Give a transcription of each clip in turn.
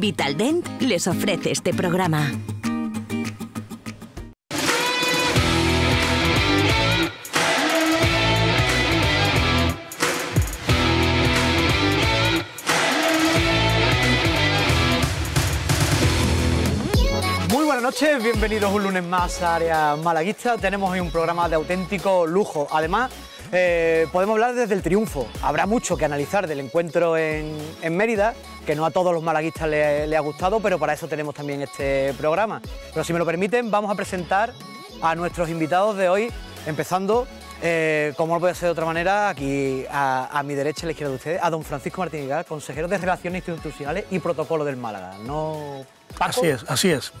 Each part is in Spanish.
Vitaldent les ofrece este programa. Muy buenas noches, bienvenidos un lunes más a Área Malaguista. Tenemos hoy un programa de auténtico lujo. Además, eh, podemos hablar desde el triunfo. Habrá mucho que analizar del encuentro en, Mérida, que no a todos los malaguistas le, ha gustado, pero para eso tenemos también este programa. Pero si me lo permiten, vamos a presentar a nuestros invitados de hoy, empezando, eh, como no puede ser de otra manera, aquí a, mi derecha, a la izquierda de ustedes, a don Francisco Martín consejero de Relaciones Institucionales y Protocolo del Málaga. ¿No, Así es, así es.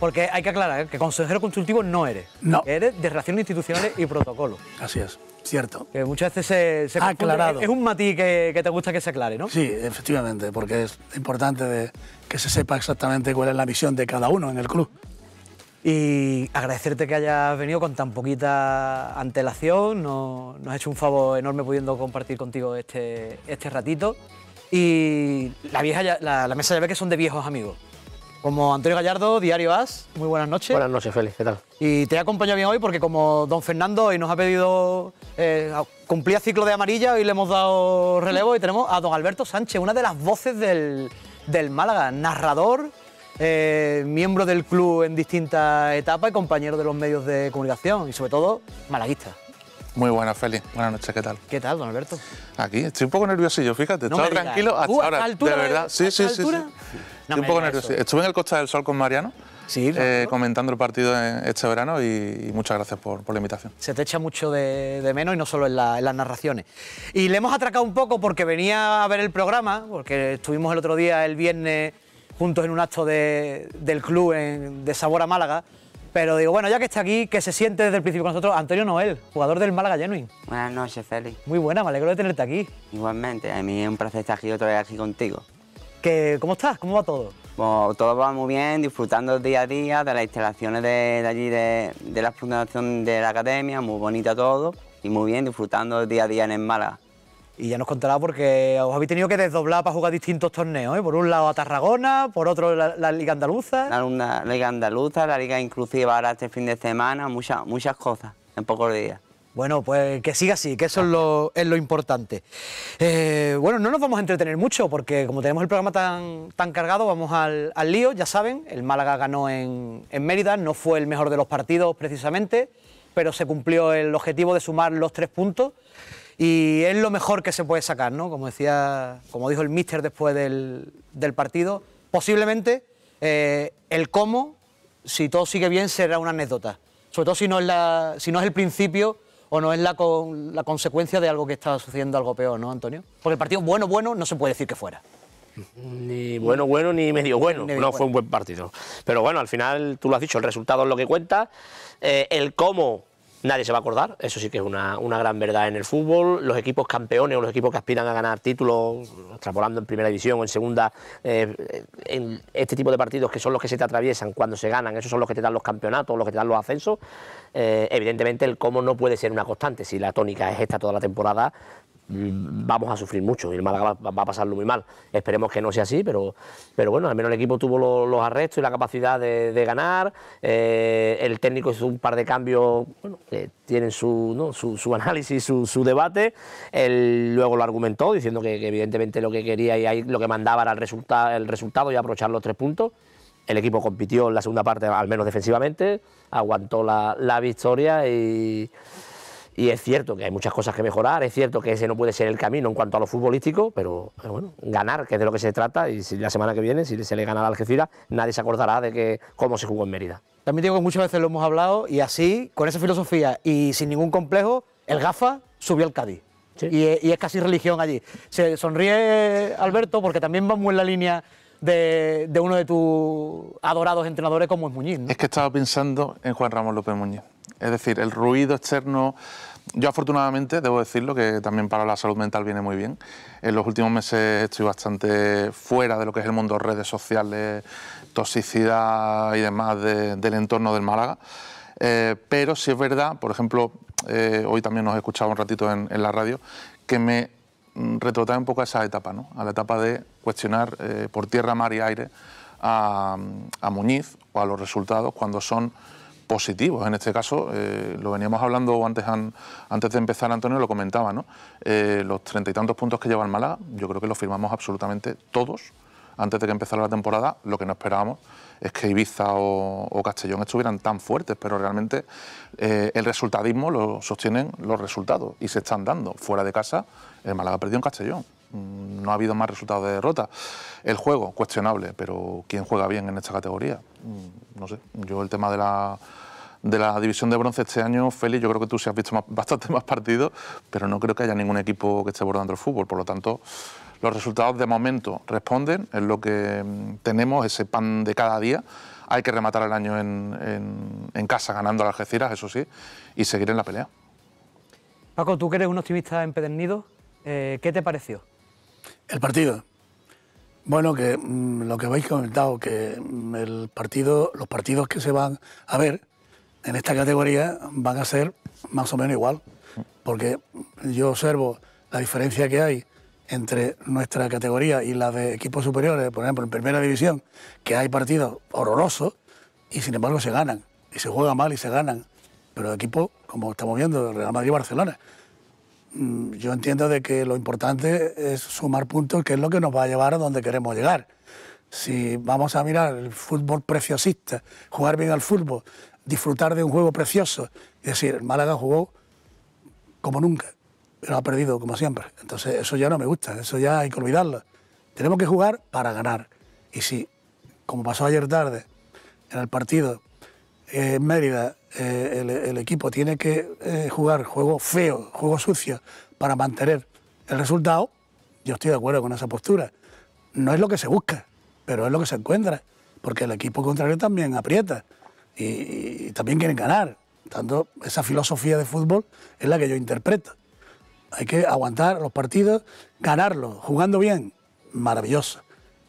Porque hay que aclarar que consejero consultivo no eres. No. Eres de Relaciones Institucionales y Protocolo. Así es. Cierto. Que muchas veces se, se Aclarado. Es un matiz que, te gusta que se aclare, ¿no? Sí, efectivamente, porque es importante que se sepa exactamente cuál es la misión de cada uno en el club. Y agradecerte que hayas venido con tan poquita antelación. Nos, nos has hecho un favor enorme pudiendo compartir contigo este, este ratito. Y la, vieja, la mesa ya ve que son de viejos amigos. Como Antonio Gallardo, Diario As, muy buenas noches. Buenas noches, Félix, ¿qué tal? Y te he acompañado bien hoy porque como don Fernando hoy nos ha pedido, eh, cumplía ciclo de amarilla, hoy le hemos dado relevo y tenemos a don Alberto Sánchez, una de las voces del, del Málaga, narrador, eh, miembro del club en distintas etapas y compañero de los medios de comunicación y sobre todo malaguista. Muy buenas, Félix. Buenas noches, ¿qué tal? ¿qué tal, don Alberto? Aquí, estoy un poco nerviosillo, fíjate, no tranquilo hasta ahora, de verdad. sí, sí, sí, Estuve en el Costa del Sol con Mariano. Eh, comentando el partido este verano y, muchas gracias por, la invitación. Se te echa mucho de, menos y no solo en, las narraciones. Y le hemos atracado un poco porque venía a ver el programa, porque estuvimos el otro día, el viernes, juntos en un acto del club de Sabor a Málaga. Pero digo, bueno, ya que está aquí, que se siente desde el principio con nosotros Antonio Noel, jugador del Málaga Genuine. Buenas noches, Félix. Muy buena, me alegro de tenerte aquí. Igualmente, a mí es un placer estar aquí otra vez aquí contigo. ¿Cómo estás? ¿Cómo va todo? Pues, todo va muy bien, disfrutando día a día de las instalaciones de, allí, de, la fundación de la academia, muy bonita todo, y muy bien, disfrutando el día a día en el Málaga. Y ya nos contará porque os habéis tenido que desdoblar para jugar distintos torneos, ¿eh? por un lado a Tarragona, por otro la, Liga Andaluza. La, la, Liga Andaluza, la Liga Inclusiva ahora este fin de semana, muchas muchas cosas en pocos días. Bueno, pues que siga así, que eso es ah. lo, importante. Eh, bueno, no nos vamos a entretener mucho porque como tenemos el programa tan, tan cargado, vamos al, lío, ya saben, el Málaga ganó en, Mérida, no fue el mejor de los partidos precisamente, pero se cumplió el objetivo de sumar los tres puntos y es lo mejor que se puede sacar, ¿no? Como, decía, como dijo el míster después del, del partido, posiblemente eh, el cómo, si todo sigue bien, será una anécdota, sobre todo si no es, la, si no es el principio o no es la, con, la consecuencia de algo que estaba sucediendo, algo peor, ¿no, Antonio? Porque el partido bueno, bueno, no se puede decir que fuera. Ni bueno, bueno, ni medio bueno. no fue un buen partido. Pero bueno, al final, tú lo has dicho, el resultado es lo que cuenta. Eh, el cómo nadie se va a acordar, eso sí que es una, gran verdad en el fútbol, los equipos campeones o los equipos que aspiran a ganar títulos, extrapolando en primera división o en segunda, eh, en este tipo de partidos que son los que se te atraviesan cuando se ganan, esos son los que te dan los campeonatos, los que te dan los ascensos, eh, evidentemente el cómo no puede ser una constante, si la tónica es esta toda la temporada, vamos a sufrir mucho y el Málaga va, a pasarlo muy mal. Esperemos que no sea así, pero, pero bueno, al menos el equipo tuvo los, arrestos y la capacidad de, ganar. Eh, el técnico hizo un par de cambios que tienen su, su, análisis, su, su, debate. Él luego lo argumentó diciendo que, evidentemente lo que quería y lo que mandaba era el, resultado el resultado y aprovechar los tres puntos. El equipo compitió en la segunda parte, al menos defensivamente, aguantó la victoria y y es cierto que hay muchas cosas que mejorar, es cierto que ese no puede ser el camino en cuanto a lo futbolístico, pero bueno, ganar, que es de lo que se trata, y si la semana que viene, si se le gana a Algeciras, nadie se acordará de que, cómo se jugó en Mérida. También digo que muchas veces lo hemos hablado, y así, con esa filosofía y sin ningún complejo, el Gafa subió al Cádiz. Y, es casi religión allí. Se sonríe Alberto porque también vamos en la línea de, uno de tus adorados entrenadores como es Muñiz. Es que estaba pensando en Juan Ramón López Muñiz. Es decir, el ruido externo... Yo afortunadamente, debo decirlo, que también para la salud mental viene muy bien. En los últimos meses estoy bastante fuera de lo que es el mundo redes sociales, toxicidad y demás del entorno del Málaga. Eh, pero si es verdad, por ejemplo, eh, hoy también nos he escuchado un ratito en, la radio, que me mm, retrotrae un poco a esa etapa, ¿no? a la etapa de cuestionar eh, por tierra, mar y aire a, a Muñiz o a los resultados cuando son positivos. En este caso, eh, lo veníamos hablando antes, antes de empezar, Antonio lo comentaba, ¿no? Eh, los treinta y tantos puntos que lleva el Málaga, yo creo que lo firmamos absolutamente todos antes de que empezara la temporada. Lo que no esperábamos es que Ibiza o, Castellón estuvieran tan fuertes, pero realmente eh, el resultadismo lo sostienen los resultados y se están dando. Fuera de casa, el Málaga perdió en Castellón no ha habido más resultados de derrota. El juego, cuestionable, pero ¿quién juega bien en esta categoría? Mm, no sé, yo el tema de la, de la división de bronce este año, Félix, yo creo que tú sí has visto bastante más partidos, pero no creo que haya ningún equipo que esté abordando el fútbol, por lo tanto... Los resultados de momento responden, es lo que mm, tenemos, ese pan de cada día. Hay que rematar el año en, casa ganando a las Algeciras, eso sí, y seguir en la pelea. Paco, tú que eres un optimista empedernido, eh, ¿qué te pareció? El partido. Bueno, que mm, lo que habéis comentado, que mm, el partido, los partidos que se van a ver en esta categoría van a ser más o menos igual, porque yo observo la diferencia que hay entre nuestra categoría y la de equipos superiores, por ejemplo, en primera división, que hay partidos horrorosos y sin embargo se ganan, y se juega mal y se ganan, pero equipos, como estamos viendo, Real Madrid-Barcelona, y Mm, yo entiendo de que lo importante es sumar puntos, que es lo que nos va a llevar a donde queremos llegar. Si vamos a mirar el fútbol preciosista, jugar bien al fútbol, disfrutar de un juego precioso, es decir, Málaga jugó como nunca, pero ha perdido como siempre. Entonces eso ya no me gusta, eso ya hay que olvidarlo. Tenemos que jugar para ganar. Y si, como pasó ayer tarde, en el partido eh, en Mérida, eh, el, equipo tiene que eh, jugar juego feo, juego sucio, para mantener el resultado, yo estoy de acuerdo con esa postura. No es lo que se busca, pero es lo que se encuentra, porque el equipo contrario también aprieta y, y también quieren ganar. Tanto esa filosofía de fútbol es la que yo interpreto. Hay que aguantar los partidos, ganarlos, jugando bien, maravilloso.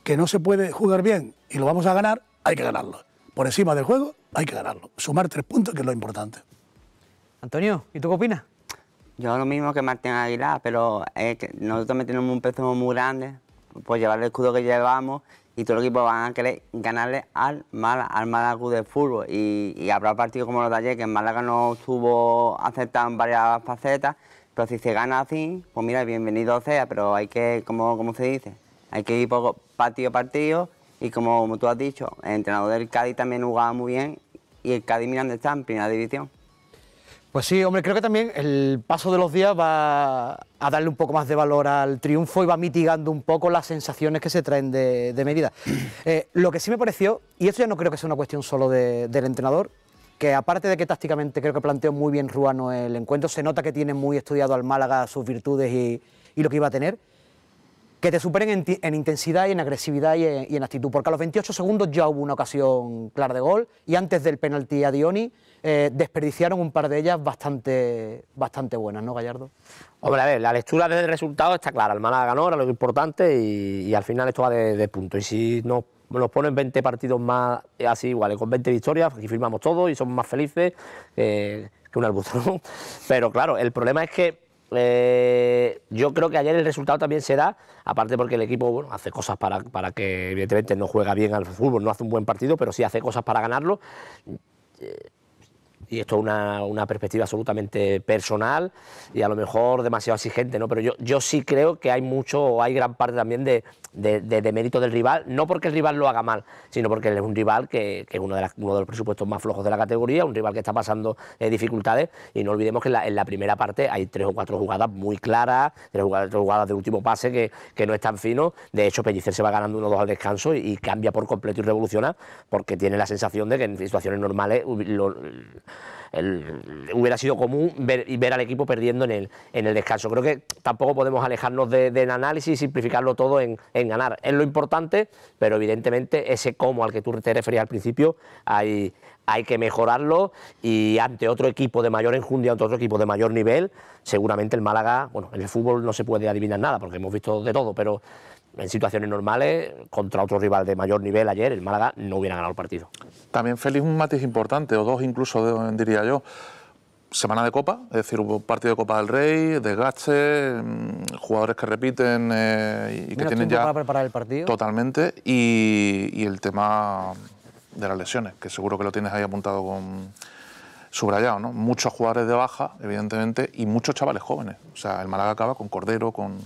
Que no se puede jugar bien y lo vamos a ganar, hay que ganarlo. Por encima del juego, hay que ganarlo. Sumar tres puntos, que es lo importante. Antonio, ¿y tú qué opinas? Yo lo mismo que Martín Aguilar, pero es eh, que nosotros tenemos un peso muy grande por llevar el escudo que llevamos y todo el equipo van a querer ganarle al Málaga, al Málaga de fútbol. Y, habrá partidos como los de ayer, que en Málaga no estuvo aceptado en varias facetas, pero si se gana así, pues mira, bienvenido sea, pero hay que, como, como se dice, hay que ir poco partido a partido. Y como tú has dicho, el entrenador del Cádiz también jugaba muy bien y el Cádiz Miranda está en primera división. Pues sí, hombre, creo que también el paso de los días va a darle un poco más de valor al triunfo y va mitigando un poco las sensaciones que se traen de, medida... Eh, lo que sí me pareció, y esto ya no creo que sea una cuestión solo del entrenador, que aparte de que tácticamente creo que planteó muy bien Ruano el encuentro, se nota que tiene muy estudiado al Málaga sus virtudes y lo que iba a tener que te superen en, intensidad y en agresividad y en, actitud. Porque a los 28 segundos ya hubo una ocasión clara de gol y antes del penalti a Dioni eh, desperdiciaron un par de ellas bastante, bastante buenas, ¿no, Gallardo? Hombre, a ver, la lectura del resultado está clara. El Málaga ganó, era lo importante y, al final esto va de, punto. Y si nos nos ponen 20 partidos más así iguales, con 20 victorias, aquí firmamos todos y somos más felices eh, que un ¿no? Pero claro, el problema es que eh, yo creo que ayer el resultado también se da, aparte porque el equipo hace cosas para, para, que, evidentemente, no juega bien al fútbol, no hace un buen partido, pero sí hace cosas para ganarlo y esto es una, perspectiva absolutamente personal y a lo mejor demasiado exigente, ¿no? Pero yo, yo sí creo que hay mucho, hay gran parte también de, de, mérito del rival, no porque el rival lo haga mal, sino porque él es un rival que, que es uno de, los presupuestos más flojos de la categoría, un rival que está pasando eh, dificultades y no olvidemos que en la, primera parte hay tres o cuatro jugadas muy claras, tres jugadas de último pase que, que no es tan fino, de hecho Pellicer se va ganando uno o dos al descanso y, cambia por completo y revoluciona porque tiene la sensación de que en situaciones normales hubiera sido común ver, al equipo perdiendo en el, en el descanso. Creo que tampoco podemos alejarnos del análisis y simplificarlo todo en, ganar. Es lo importante, pero evidentemente ese cómo al que tú te referías al principio hay, hay que mejorarlo y ante otro equipo de mayor enjundia, ante otro equipo de mayor nivel, seguramente el Málaga, bueno, en el fútbol no se puede adivinar nada porque hemos visto de todo, pero en situaciones normales, contra otro rival de mayor nivel ayer, el Málaga no hubiera ganado el partido. También Félix, un matiz importante, o dos incluso, diría yo. Semana de Copa, es decir, un partido de Copa del Rey, desgaste, mm, jugadores que repiten eh, y, que tienen ya. Para preparar el partido. Totalmente. Y, y el tema de las lesiones, que seguro que lo tienes ahí apuntado con, subrayado, ¿no? Muchos jugadores de baja, evidentemente, y muchos chavales jóvenes. O sea, el Málaga acaba con Cordero, con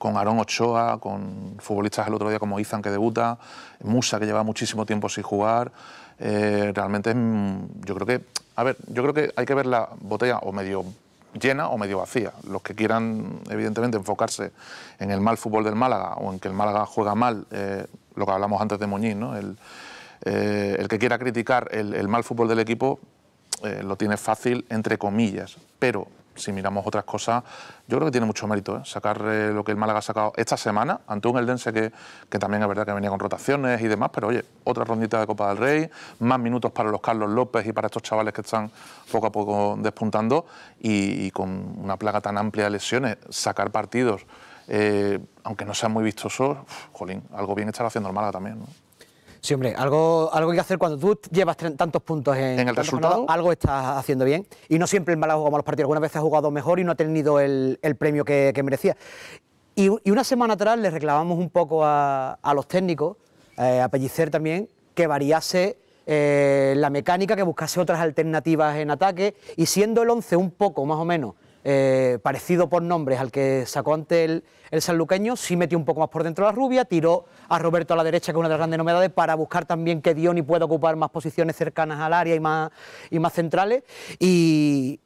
con Aarón Ochoa, con futbolistas el otro día como Izan que debuta, Musa que lleva muchísimo tiempo sin jugar. Eh, realmente mm, yo creo que, a ver, yo creo que hay que ver la botella o medio llena o medio vacía. Los que quieran, evidentemente, enfocarse en el mal fútbol del Málaga o en que el Málaga juega mal, eh, lo que hablamos antes de Moñín, ¿no? Eh, el, que quiera criticar el, mal fútbol del equipo lo tiene fácil, entre comillas. Pero si miramos otras cosas, yo creo que tiene mucho mérito ¿eh? sacar eh, lo que el Málaga ha sacado esta semana ante un Eldense que, que, también es verdad que venía con rotaciones y demás, pero oye, otra rondita de Copa del Rey, más minutos para los Carlos López y para estos chavales que están poco a poco despuntando y, con una plaga tan amplia de lesiones, sacar partidos, eh, aunque no sean muy vistosos, jolín, algo bien estar haciendo el Málaga también. ¿no? Sí, hombre, algo, algo hay que hacer cuando tú llevas tantos puntos en, el resultado. algo estás haciendo bien. Y no siempre el mal ha jugado malos partidos. Algunas veces ha jugado mejor y no ha tenido el, premio que, merecía. Y, una semana atrás le reclamamos un poco a, a los técnicos, eh, a Pellicer también, que variase eh, la mecánica, que buscase otras alternativas en ataque. Y siendo el 11 un poco, más o menos, eh, parecido por nombres al que sacó ante el, sanluqueño, sí metió un poco más por dentro la rubia, tiró a Roberto a la derecha, que es una de las grandes novedades, para buscar también que Dioni pueda ocupar más posiciones cercanas al área y más, y más centrales. Y,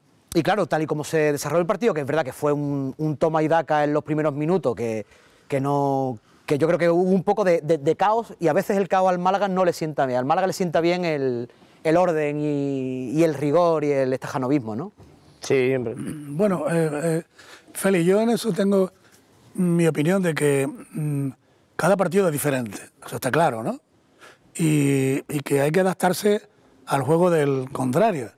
claro, tal y como se desarrolló el partido, que es verdad que fue un, toma y daca en los primeros minutos, que, que yo creo que hubo un poco de, caos y a veces el caos al Málaga no le sienta bien. Al Málaga le sienta bien el, orden y, y, el rigor y el estajanovismo, ¿no? Siempre. Mm, bueno, eh, eh, Feli, yo en eso tengo mi opinión de que mm, cada partido es diferente, eso está claro, ¿no? Y, que hay que adaptarse al juego del contrario.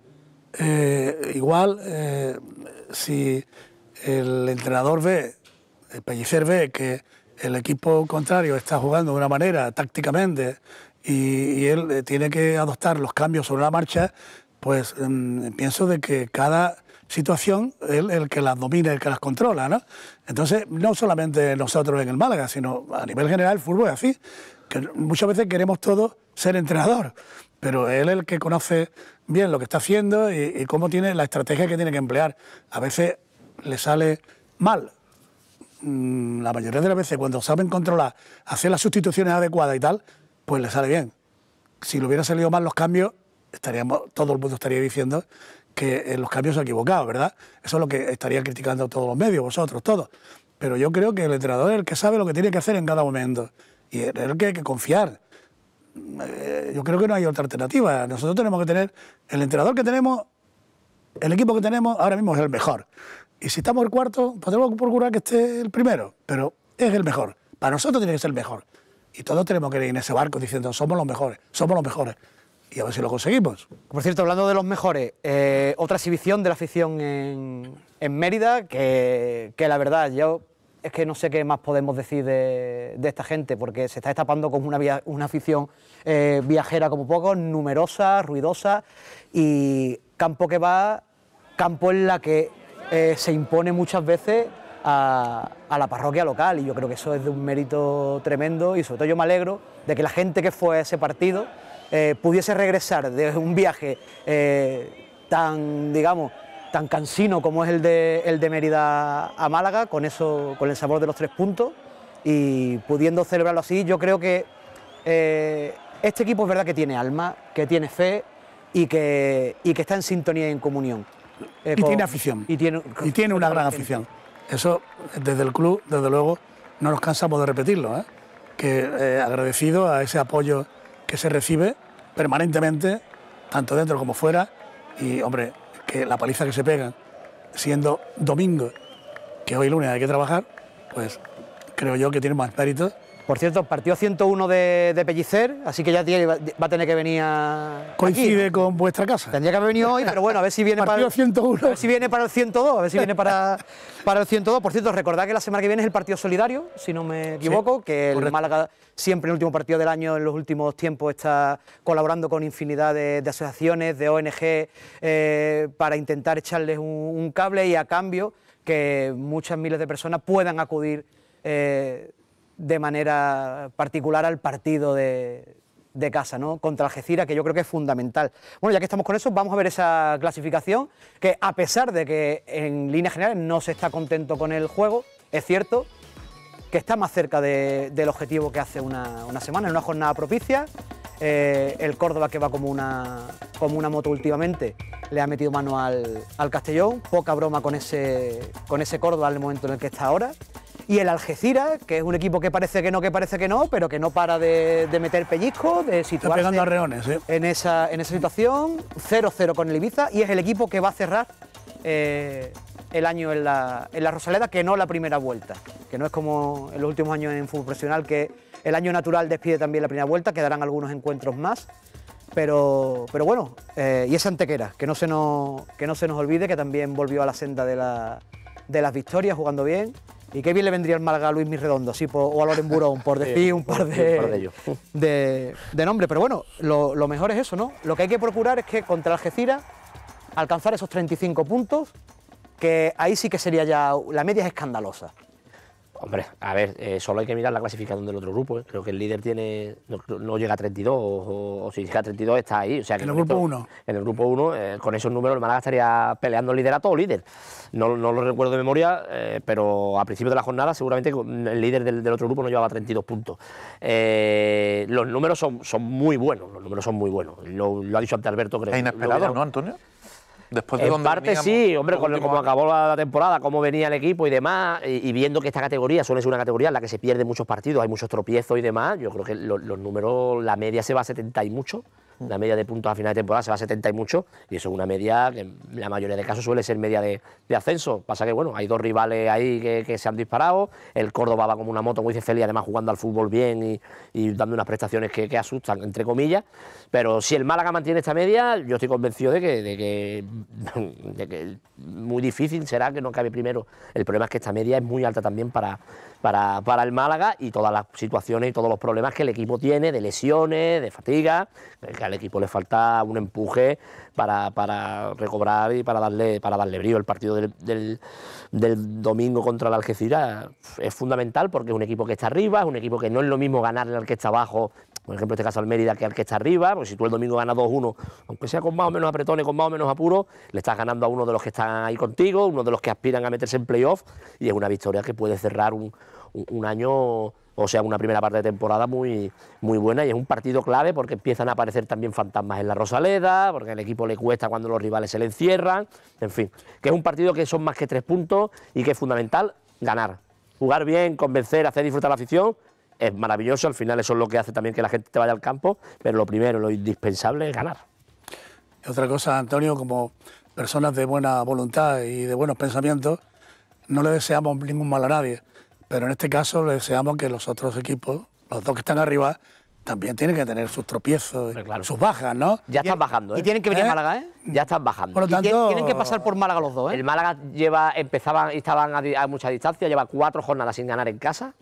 Eh, igual, eh, si el entrenador ve, el Pellicer ve que el equipo contrario está jugando de una manera tácticamente y, él tiene que adoptar los cambios sobre la marcha, pues mm, pienso de que cada situación el, el, que las domina, el que las controla. ¿no? Entonces, no solamente nosotros en el Málaga, sino a nivel general el fútbol es así. Que muchas veces queremos todos ser entrenador, pero él es el que conoce bien lo que está haciendo y, cómo tiene la estrategia que tiene que emplear. A veces le sale mal, mm, la mayoría de las veces cuando saben controlar, hacer las sustituciones adecuadas y tal, pues le sale bien. Si le hubieran salido mal los cambios, estaríamos, todo el mundo estaría diciendo que eh, los cambios se han equivocado ¿verdad? Eso es lo que estaría criticando todos los medios, vosotros, todos. Pero yo creo que el entrenador es el que sabe lo que tiene que hacer en cada momento y es el que hay que confiar. Eh, yo creo que no hay otra alternativa. Nosotros tenemos que tener el entrenador que tenemos, el equipo que tenemos ahora mismo es el mejor. Y si estamos el cuarto, podemos pues procurar que esté el primero, pero es el mejor. Para nosotros tiene que ser el mejor. Y todos tenemos que ir en ese barco diciendo, somos los mejores, somos los mejores y a ver si lo conseguimos. Por cierto, hablando de los mejores, eh, otra exhibición de la afición en, Mérida, que, la verdad yo es que no sé qué más podemos decir de, esta gente, porque se está destapando como una, una afición eh, viajera como poco, numerosa, ruidosa, y campo que va, campo en la que eh, se impone muchas veces a, a, la parroquia local, y yo creo que eso es de un mérito tremendo, y sobre todo yo me alegro de que la gente que fue a ese partido, eh, pudiese regresar de un viaje eh, tan, digamos, tan cansino como es el de, el de Mérida a Málaga, con, eso, con el sabor de los tres puntos, y pudiendo celebrarlo así, yo creo que eh, este equipo es verdad que tiene alma, que tiene fe y que, que está en sintonía y en comunión. y tiene afición. Y tiene, y tiene una gran afición. Eso, desde el club, desde luego, no nos cansamos de repetirlo. Que agradecido a ese apoyo que se recibe permanentemente, tanto dentro como fuera, y hombre, que la paliza que se pega... siendo domingo, que hoy lunes hay que trabajar, pues creo yo que tiene más méritos por cierto, partido 101 de, Pellicer, así que ya va a tener que venir a. Coincide con vuestra casa. Tendría que haber venido hoy, pero bueno, a ver si viene partido para. A ver si viene para el 102, a ver si viene para, para el 102. Por cierto, recordad que la semana que viene es el partido solidario, si no me equivoco, que el Málaga siempre en el último partido del año en los últimos tiempos está colaborando con infinidad de, asociaciones, de ONG, eh, para intentar echarles un, cable y a cambio que muchas miles de personas puedan acudir eh, de manera particular al partido de, casa, ¿no? Contra Algeciras, que yo creo que es fundamental. Bueno, ya que estamos con eso, vamos a ver esa clasificación, que a pesar de que en líneas generales no se está contento con el juego, es cierto que está más cerca del objetivo que hace una, semana, en una jornada propicia. Eh, el Córdoba, que va como una, como una moto últimamente, le ha metido mano al, Castellón. Poca broma con ese, con ese Córdoba al momento en el que está ahora y el Algeciras, que es un equipo que parece que no, que parece que no, pero que no para de, meter pellizco, de situarse pegando a reones, ¿eh? en, esa, en esa situación, 0-0 con el Ibiza y es el equipo que va a cerrar eh, el año en la, en Rosaleda, que no la primera vuelta, que no es como en los últimos años en fútbol profesional, que el año natural despide también la primera vuelta, quedarán algunos encuentros más. Pero, pero bueno, eh, y es Antequera, que no, se nos, que no se nos olvide que también volvió a la senda de, de las victorias jugando bien y qué bien le vendría el malga a Luis Mirredondo, sí, o a Loren Burón, por decir un par de, de, de nombre, Pero bueno, lo, lo, mejor es eso, ¿no? Lo que hay que procurar es que contra Algeciras alcanzar esos 35 puntos, que ahí sí que sería ya, la media es escandalosa. Hombre, a ver, eh, solo hay que mirar la clasificación del otro grupo. ¿eh? Creo que el líder tiene no, llega a 32, o, si llega a 32 está ahí. O sea, que en el grupo 1. En el grupo 1, eh, con esos números, el Málaga estaría peleando el liderato o líder. No, lo recuerdo de memoria, pero a principio de la jornada seguramente el líder del, otro grupo no llevaba 32 puntos. los números son, muy buenos, los números son muy buenos. Lo, ha dicho ante Alberto, creo. ¿Es inesperado, no, Antonio? Después en parte sí, hombre, como acabó la temporada, cómo venía el equipo y demás, y, viendo que esta categoría suele ser una categoría en la que se pierde muchos partidos, hay muchos tropiezos y demás, yo creo que los números, la media se va a 70 y mucho. La media de puntos a final de temporada se va a 70 y mucho, y eso es una media que en la mayoría de casos suele ser media de, ascenso. Pasa que, bueno, hay dos rivales ahí que, se han disparado, el Córdoba va como una moto, muy dice Feli, además jugando al fútbol bien y, dando unas prestaciones que, asustan, entre comillas, pero si el Málaga mantiene esta media, yo estoy convencido de que, que, que muy difícil será que no cabe primero. El problema es que esta media es muy alta también para para, el Málaga y todas las situaciones y todos los problemas que el equipo tiene de lesiones, de fatiga, que al equipo le falta un empuje para, recobrar y para darle, para darle brío. El partido del, domingo contra el Algeciras es fundamental porque es un equipo que está arriba, es un equipo que no es lo mismo ganarle al que está abajo por ejemplo, en este caso al Mérida, que al que está arriba, porque si tú el domingo ganas 2-1, aunque sea con más o menos apretones, con más o menos apuro le estás ganando a uno de los que están ahí contigo, uno de los que aspiran a meterse en playoff, y es una victoria que puede cerrar un, un año, o sea, una primera parte de temporada muy, muy buena y es un partido clave porque empiezan a aparecer también fantasmas en la Rosaleda, porque al equipo le cuesta cuando los rivales se le encierran, en fin, que es un partido que son más que tres puntos y que es fundamental ganar. Jugar bien, convencer, hacer disfrutar la afición, es maravilloso, al final eso es lo que hace también que la gente te vaya al campo, pero lo primero, lo indispensable es ganar. otra cosa, Antonio, como personas de buena voluntad y de buenos pensamientos, no le deseamos ningún mal a nadie. Pero en este caso le deseamos que los otros equipos, los dos que están arriba, también tienen que tener sus tropiezos, sus bajas, ¿no? Ya están bajando. ¿eh? Y tienen que venir a ¿Eh? Málaga, ¿eh? Ya están bajando. Por lo tanto, tienen que pasar por Málaga los dos, ¿eh? El Málaga lleva, empezaban y estaban a, mucha distancia, lleva cuatro jornadas sin ganar en casa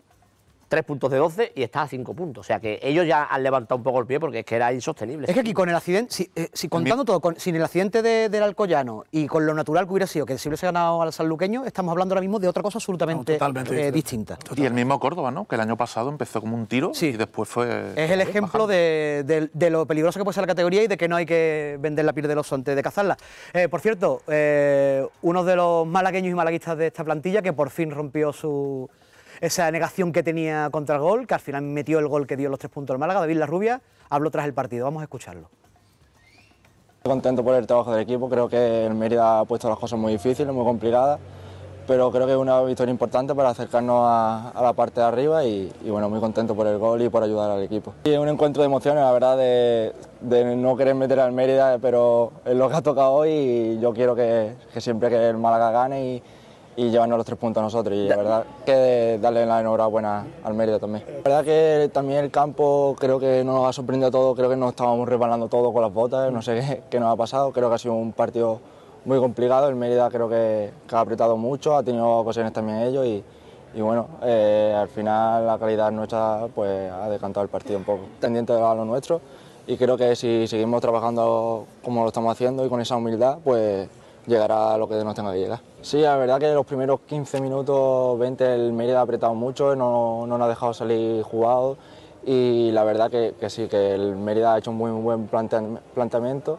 tres puntos de 12 y está a cinco puntos. O sea que ellos ya han levantado un poco el pie porque es que era insostenible. Es que aquí con el accidente, si, eh, contando todo, sin el accidente del Alcoyano y con lo natural que hubiera sido que si hubiese ganado al salluqueño, estamos hablando ahora mismo de otra cosa absolutamente eh, distinta. Y el mismo Córdoba, ¿no? Que el año pasado empezó como un tiro y después fue... Es el ejemplo de, lo peligroso que puede ser la categoría y de que no hay que vender la piel del oso antes de cazarla. Eh, por cierto, uno de los malagueños y malaguistas de esta plantilla que por fin rompió su esa negación que tenía contra el gol, que al final metió el gol que dio los tres puntos al Málaga. David La Rubia habló tras el partido, vamos a escucharlo. Contento por el trabajo del equipo, creo que el Mérida ha puesto las cosas muy difíciles, muy complicadas, pero creo que es una victoria importante para acercarnos a, la parte de arriba y, bueno, muy contento por el gol y por ayudar al equipo. Y es un encuentro de emociones, la verdad, de, no querer meter al Mérida, pero es lo que ha tocado hoy y yo quiero que, siempre que el Málaga gane y llevarnos los tres puntos a nosotros. Y la verdad que darle la enhorabuena al Mérida también. La verdad que también el campo creo que nos ha sorprendido todo... creo que nos estábamos rebalando todo con las botas, no sé qué, nos ha pasado, creo que ha sido un partido muy complicado, el Mérida creo que, ha apretado mucho, ha tenido ocasiones también ellos y, bueno, eh, al final la calidad nuestra pues, ha decantado el partido un poco, tendiente a lo nuestro y creo que si seguimos trabajando como lo estamos haciendo y con esa humildad, pues llegará a lo que nos tenga que llegar. Sí, la verdad que los primeros 15 minutos, 20, el Mérida ha apretado mucho, no, nos ha dejado salir jugado y la verdad que, sí, que el Mérida ha hecho un muy, buen planteamiento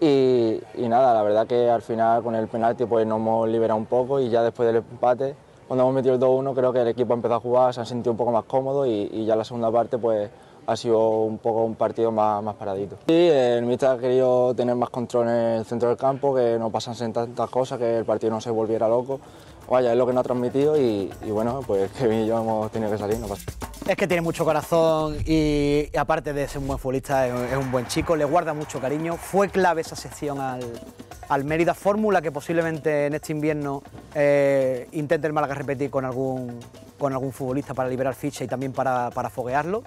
y, nada, la verdad que al final con el penalti pues nos hemos liberado un poco y ya después del empate, cuando hemos metido el 2-1, creo que el equipo ha empezado a jugar, se han sentido un poco más cómodo y ya la segunda parte pues ha sido un poco un partido más, paradito. sí el Mista ha querido tener más control en el centro del campo, que no pasasen tantas cosas, que el partido no se volviera loco. Vaya, es lo que no ha transmitido y, bueno, pues Kevin y yo hemos tenido que salir, no pasa es que tiene mucho corazón y, aparte de ser un buen futbolista, es, un buen chico, le guarda mucho cariño. Fue clave esa sección al, Mérida, fórmula que posiblemente en este invierno eh, intente el Málaga repetir con algún, con algún futbolista para liberar ficha y también para, para foguearlo.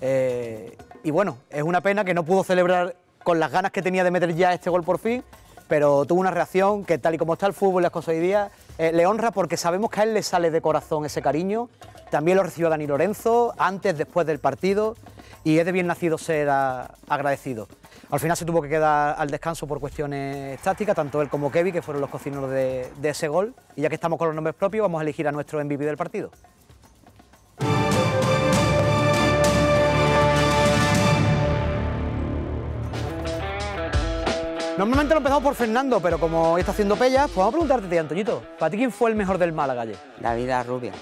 Eh, y bueno, es una pena que no pudo celebrar con las ganas que tenía de meter ya este gol por fin, pero tuvo una reacción que tal y como está el fútbol y las cosas hoy día, eh, le honra porque sabemos que a él le sale de corazón ese cariño. También lo recibió Dani Lorenzo, antes, después del partido, y es de bien nacido ser agradecido. Al final se tuvo que quedar al descanso por cuestiones tácticas, tanto él como Kevin, que fueron los cocineros de, de ese gol. Y ya que estamos con los nombres propios, vamos a elegir a nuestro MVP del partido. Normalmente lo empezamos por Fernando, pero como está haciendo pellas, pues vamos a preguntarte, tío, Antoñito, ¿para ti quién fue el mejor del Málaga ayer? David Rubia.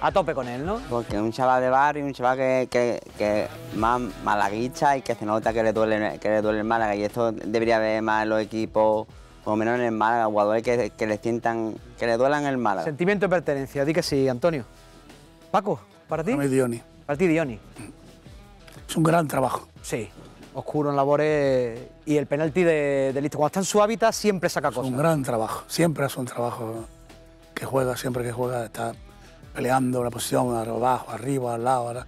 A tope con él, ¿no? Porque un chaval de barrio, un chaval que, que, que más malaguista y que se nota que le duele que le duele el Málaga. Y esto debería haber más en los equipos, por lo menos en el Málaga, jugadores que, que le sientan, que le duelan el Málaga. Sentimiento de pertenencia, di que sí, Antonio. Paco, ¿para ti? Para mí Dioni. Para ti Dioni. Es un gran trabajo. Sí oscuro en labores y el penalti de, listo. Cuando está en su hábitat siempre saca cosas. Es un gran trabajo, siempre hace un trabajo que juega, siempre que juega está peleando la posición, abajo, arriba, al lado. A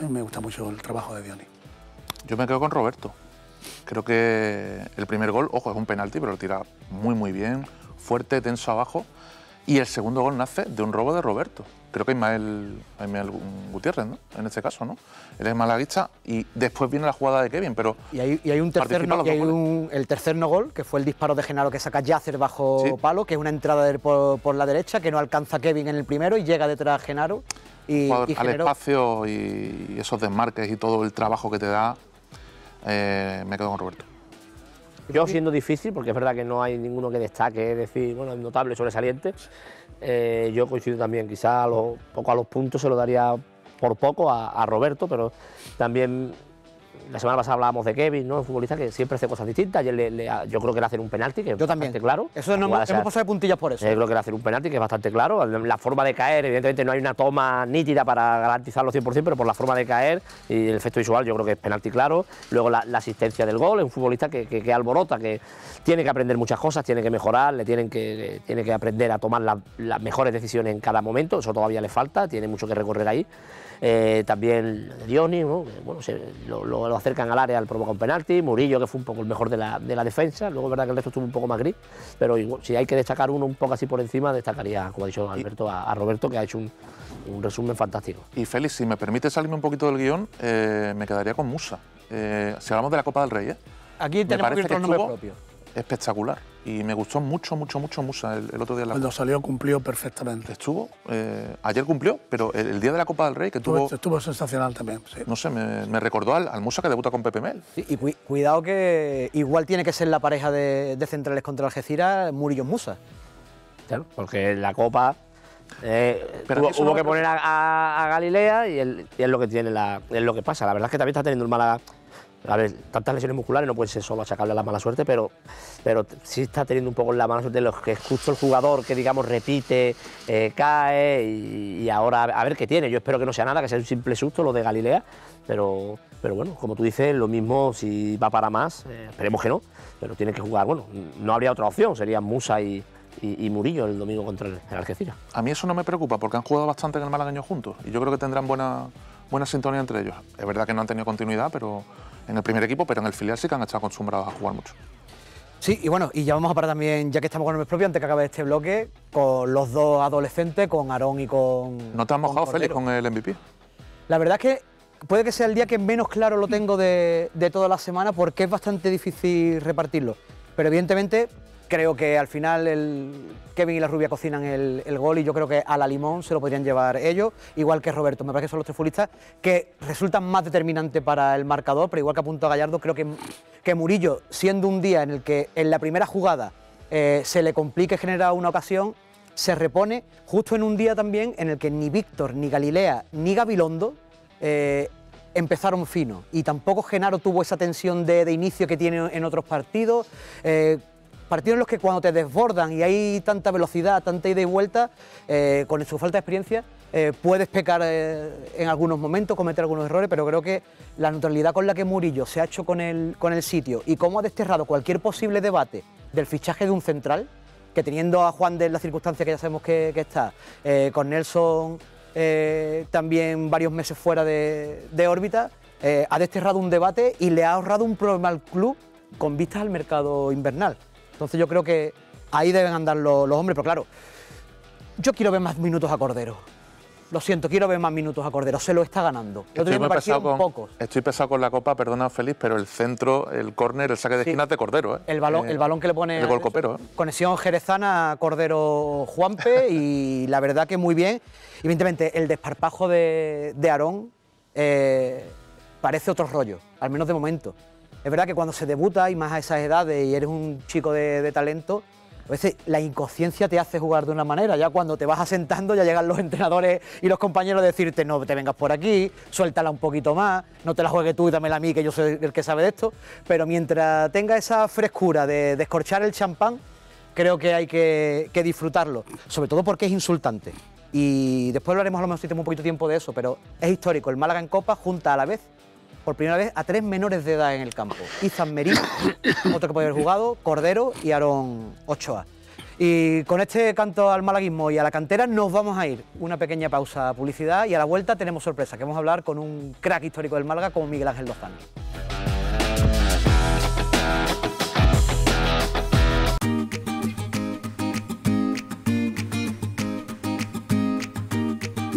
mí me gusta mucho el trabajo de Diony. Yo me quedo con Roberto. Creo que el primer gol, ojo, es un penalti, pero lo tira muy, muy bien, fuerte, tenso abajo. Y el segundo gol nace de un robo de Roberto creo que Ismael, Ismael Gutiérrez, ¿no? En este caso, ¿no? Él es malaguista y después viene la jugada de Kevin, pero... Y hay, un tercer no, el tercer gol, que fue el disparo de Genaro que saca Yacer bajo palo, que es una entrada por, la derecha, que no alcanza Kevin en el primero y llega detrás de Genaro. Y, Al espacio y esos desmarques y todo el trabajo que te da, eh, me quedo con Roberto. Yo siendo difícil, porque es verdad que no hay ninguno que destaque, es decir, bueno, notable, sobresaliente, eh, yo coincido también, quizá a los, poco a los puntos se lo daría por poco a Roberto, pero también la semana pasada hablábamos de Kevin, ¿no? Un futbolista que siempre hace cosas distintas. yo creo que era hacer un penalti, que es bastante claro. Eso no hemos, hemos pasado de puntillas por eso. Yo creo que era hacer un penalti, que es bastante claro. La forma de caer, evidentemente no hay una toma nítida para garantizarlo 100%, pero por la forma de caer y el efecto visual yo creo que es penalti claro. Luego la, asistencia del gol, es un futbolista que, alborota, que tiene que aprender muchas cosas, tiene que mejorar, le tienen que, tiene que aprender a tomar las mejores decisiones en cada momento, eso todavía le falta, tiene mucho que recorrer ahí. Eh, también Dioni, que bueno, lo acercan al área, al provoca un penalti, Murillo, que fue un poco el mejor de la, defensa, luego es verdad que el resto estuvo un poco más gris, pero si hay que destacar uno un poco así por encima, destacaría, como ha dicho Alberto, a, Roberto, que ha hecho un, resumen fantástico. Y Félix, si me permite salirme un poquito del guión, eh, me quedaría con Musa. Eh, si hablamos de la Copa del Rey, ¿eh? Aquí tenemos un parece propio espectacular. Y me gustó mucho, mucho, mucho Musa el, otro día. la Cuando salió cumplió perfectamente. Estuvo, eh, ayer cumplió, pero el, día de la Copa del Rey que estuvo... Estuvo, sensacional también, No sé, me, recordó al, Musa que debuta con Pepe Mel. y cuidado que igual tiene que ser la pareja de, centrales contra Algeciras, Murillo-Musa. Claro, porque la Copa eh, hubo, que poner a, Galilea y, es lo que tiene la, es lo que pasa. La verdad es que también está teniendo un mala... A ver, tantas lesiones musculares no puede ser solo sacarle a la mala suerte, pero, pero sí está teniendo un poco la mala suerte de los que es justo el jugador que, digamos, repite, eh, cae y, ahora a ver qué tiene. Yo espero que no sea nada, que sea un simple susto lo de Galilea, pero, pero bueno, como tú dices, lo mismo si va para más, eh, esperemos que no, pero tiene que jugar. Bueno, no habría otra opción, serían Musa y, Murillo el domingo contra el, Algeciras. A mí eso no me preocupa porque han jugado bastante en el malagueño juntos y yo creo que tendrán buena, buena sintonía entre ellos. Es verdad que no han tenido continuidad, pero en el primer equipo, pero en el filial sí que han estado acostumbrados a jugar mucho. Sí, y bueno, y ya vamos a parar también, ya que estamos con el propio, antes que acabe este bloque, con los dos adolescentes, con Aarón y con. ¿No te has mojado, Félix, con el MVP? La verdad es que puede que sea el día que menos claro lo tengo de, de toda la semana, porque es bastante difícil repartirlo. Pero evidentemente Creo que al final el Kevin y la Rubia cocinan el, gol y yo creo que a la Limón se lo podrían llevar ellos, igual que Roberto. Me parece que son los tres futbolistas que resultan más determinantes para el marcador, pero igual que a Gallardo, creo que, que Murillo, siendo un día en el que en la primera jugada eh, se le complique generar una ocasión, se repone justo en un día también en el que ni Víctor, ni Galilea, ni Gabilondo eh, empezaron fino. Y tampoco Genaro tuvo esa tensión de, inicio que tiene en otros partidos. Eh, Partidos en los que cuando te desbordan y hay tanta velocidad, tanta ida y vuelta, eh, con su falta de experiencia, eh, puedes pecar eh, en algunos momentos, cometer algunos errores, pero creo que la neutralidad con la que Murillo se ha hecho con el, con el sitio y cómo ha desterrado cualquier posible debate del fichaje de un central, que teniendo a Juan de la circunstancia que ya sabemos que, está, con Nelson también varios meses fuera de, de órbita, ha desterrado un debate y le ha ahorrado un problema al club con vistas al mercado invernal. Entonces yo creo que ahí deben andar los, hombres, pero claro, yo quiero ver más minutos a Cordero. Lo siento, quiero ver más minutos a Cordero, se lo está ganando. Yo estoy, pesado con, pocos. estoy pesado con la copa, perdona Félix, pero el centro, el córner, el saque de esquinas de Cordero. ¿eh? El, balón, eh, el balón que le pone... El ¿eh? Conexión jerezana, Cordero, Juanpe, y la verdad que muy bien. Evidentemente, el desparpajo de, de Aarón parece otro rollo, al menos de momento. Es verdad que cuando se debuta y más a esas edades y eres un chico de, talento, a veces la inconsciencia te hace jugar de una manera, ya cuando te vas asentando ya llegan los entrenadores y los compañeros a decirte, no te vengas por aquí, suéltala un poquito más, no te la juegues tú y dámela a mí, que yo soy el que sabe de esto, pero mientras tenga esa frescura de descorchar el champán, creo que hay que, disfrutarlo, sobre todo porque es insultante. Y después hablaremos a lo mejor si tenemos un poquito de tiempo de eso, pero es histórico, el Málaga en Copa junta a la vez por primera vez a tres menores de edad en el campo. Izan Merín, otro que puede haber jugado, Cordero y Aarón Ochoa. Y con este canto al malaguismo y a la cantera nos vamos a ir. Una pequeña pausa publicidad y a la vuelta tenemos sorpresa, que vamos a hablar con un crack histórico del Málaga como Miguel Ángel Lozano.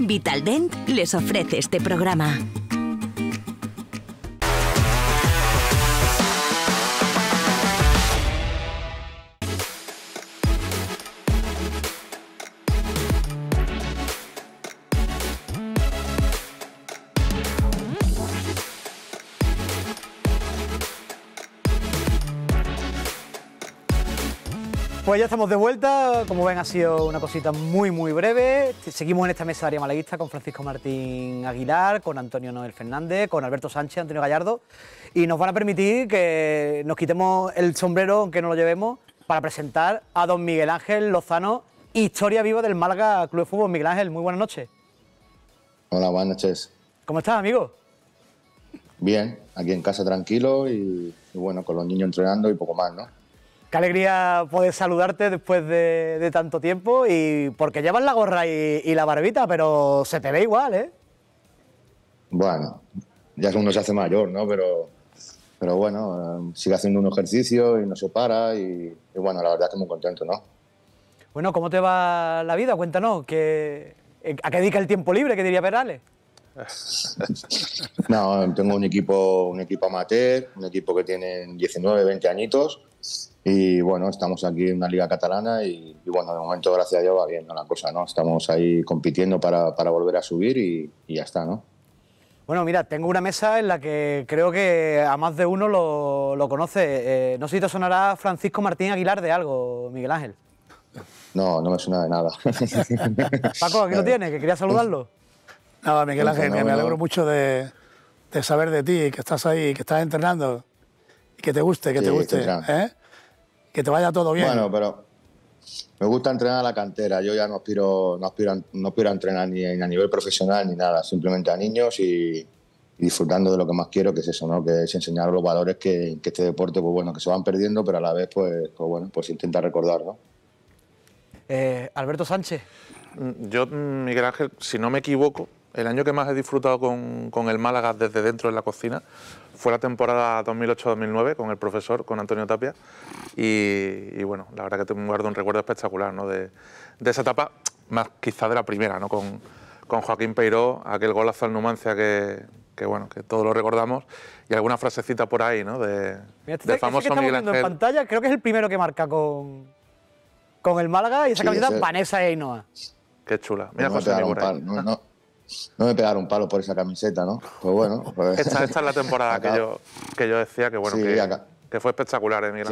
Vitaldent les ofrece este programa. Pues ya estamos de vuelta, como ven ha sido una cosita muy muy breve, seguimos en esta mesa de área malaguista con Francisco Martín Aguilar, con Antonio Noel Fernández, con Alberto Sánchez, Antonio Gallardo, y nos van a permitir que nos quitemos el sombrero, aunque no lo llevemos, para presentar a don Miguel Ángel Lozano, historia viva del Málaga Club de Fútbol. Miguel Ángel, muy buenas noches. Hola, buenas noches. ¿Cómo estás, amigo? Bien, aquí en casa tranquilo y bueno, con los niños entrenando y poco más, ¿no? Qué alegría poder saludarte después de, tanto tiempo y porque llevas la gorra y, la barbita, pero se te ve igual, ¿eh? Bueno, ya uno se hace mayor, ¿no? Pero, pero bueno, eh, sigue haciendo un ejercicio y no se para y, bueno, la verdad estoy muy contento, ¿no? Bueno, ¿cómo te va la vida? Cuéntanos, eh, ¿a qué dedica el tiempo libre? ¿Qué diría Perales? no, tengo un equipo, un equipo amateur, un equipo que tiene 19, 20 añitos y bueno, estamos aquí en una liga catalana y, bueno, de momento, gracias a Dios, va bien la cosa, ¿no? Estamos ahí compitiendo para, para volver a subir y, ya está, ¿no? Bueno, mira, tengo una mesa en la que creo que a más de uno lo, lo conoce. Eh, no sé si te sonará Francisco Martín Aguilar de algo, Miguel Ángel. No, no me suena de nada. Paco, aquí lo tienes, que quería saludarlo. Nada, Miguel pues Ángel, me alegro mucho de, de saber de ti, que estás ahí, que estás entrenando que te guste, que te guste. ¿eh? Que te vaya todo bien. Bueno, pero me gusta entrenar a la cantera. Yo ya no aspiro, no aspiro, no aspiro a entrenar ni a nivel profesional ni nada, simplemente a niños y, disfrutando de lo que más quiero, que es eso, ¿no? Que es enseñar los valores que, este deporte, pues bueno, que se van perdiendo, pero a la vez, pues, pues bueno, pues intenta recordarlo. Eh, Alberto Sánchez. Yo, Miguel Ángel, si no me equivoco, el año que más he disfrutado con, con el Málaga desde dentro de la cocina fue la temporada 2008-2009 con el profesor, con Antonio Tapia, y, bueno, la verdad que tengo un recuerdo espectacular ¿no? de, esa etapa, más quizá de la primera, ¿no? con, Joaquín Peiró, aquel golazo al Numancia que, que bueno, que todos lo recordamos, y alguna frasecita por ahí, ¿no? De, de famoso que Miguel Ángel. en pantalla, creo que es el primero que marca con, con el Málaga y esa sí, camiseta Vanessa e Qué chula. Mira, no José, no, no me pegaron un palo por esa camiseta, ¿no? Pues bueno. Pues- esta, es la temporada que yo, que yo decía que bueno, que, fue espectacular, ¿eh,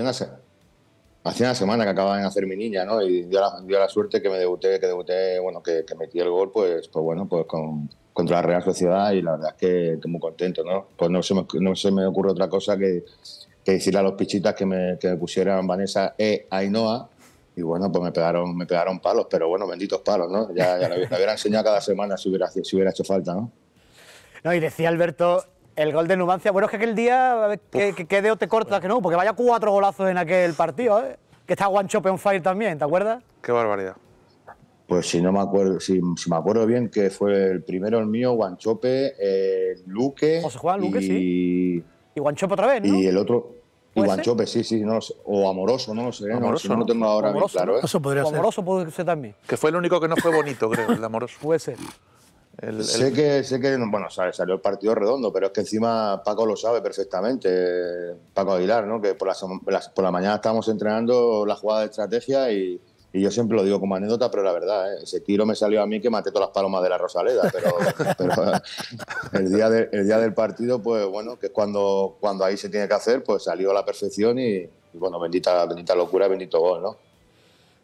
hacía una semana que acababa de hacer mi niña, ¿no? Y dio la, suerte que me debuté, que debuté, bueno, que, metí el gol, pues, pues bueno, pues contra la Real Sociedad y la verdad es que, estoy muy contento, ¿no? Pues no se me, no se me ocurre otra cosa que, decirle a los pichitas que me, que me pusieran Vanessa e Ainhoa y bueno, pues me pegaron, me pegaron palos, pero bueno, benditos palos, ¿no? Ya, ya lo, hubiera enseñado cada semana si hubiera, si hubiera hecho falta, ¿no? No, y decía Alberto, el gol de Numancia, bueno, es que aquel día, a ver, ¿qué, dedo te corta Que no, porque vaya cuatro golazos en aquel partido, ¿eh? Que está Guanchope on fire también, ¿te acuerdas? Qué barbaridad. Pues si no me acuerdo, si, me acuerdo bien, que fue el primero el mío, Guanchope, eh, Luque. José Juan, Luque, y, sí. Y Guanchope otra vez, Y el otro, y Chope, sí, sí, no O Amoroso, no lo sé. no, no, tengo ahora bien claro. ¿eh? Eso podría o amoroso puede ser también. Que fue el único que no fue bonito, creo, el Amoroso. Puede ser. Sé que, sé que bueno, salió el partido redondo, pero es que encima Paco lo sabe perfectamente, Paco Aguilar, ¿no? que por la, por la mañana estábamos entrenando la jugada de estrategia y, y yo siempre lo digo como anécdota, pero la verdad, ¿eh? ese tiro me salió a mí que maté todas las palomas de la Rosaleda. Pero, el, día día del partido, pues bueno, que es cuando, cuando ahí se tiene que hacer, pues salió a la perfección y, bueno, bendita, bendita locura, bendito gol, ¿no?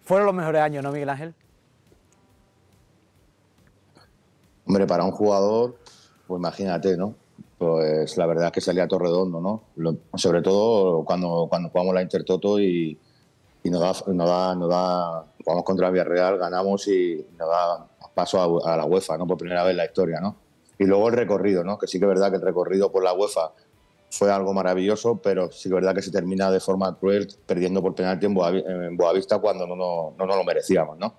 Fueron los mejores años, ¿no, Miguel Ángel? Hombre, para un jugador, pues imagínate, ¿no? Pues la verdad es que salía todo redondo, ¿no? sobre todo cuando, cuando jugamos la Intertoto y y nos da, nos da, nos da jugamos contra Villarreal, ganamos y nos da paso a, la UEFA, ¿no? Por primera vez en la historia, ¿no? Y luego el recorrido, ¿no? Que sí que es verdad que el recorrido por la UEFA fue algo maravilloso, pero sí que es verdad que se termina de forma cruel perdiendo por penalti en, Boavista cuando no, no, nos lo merecíamos, ¿no?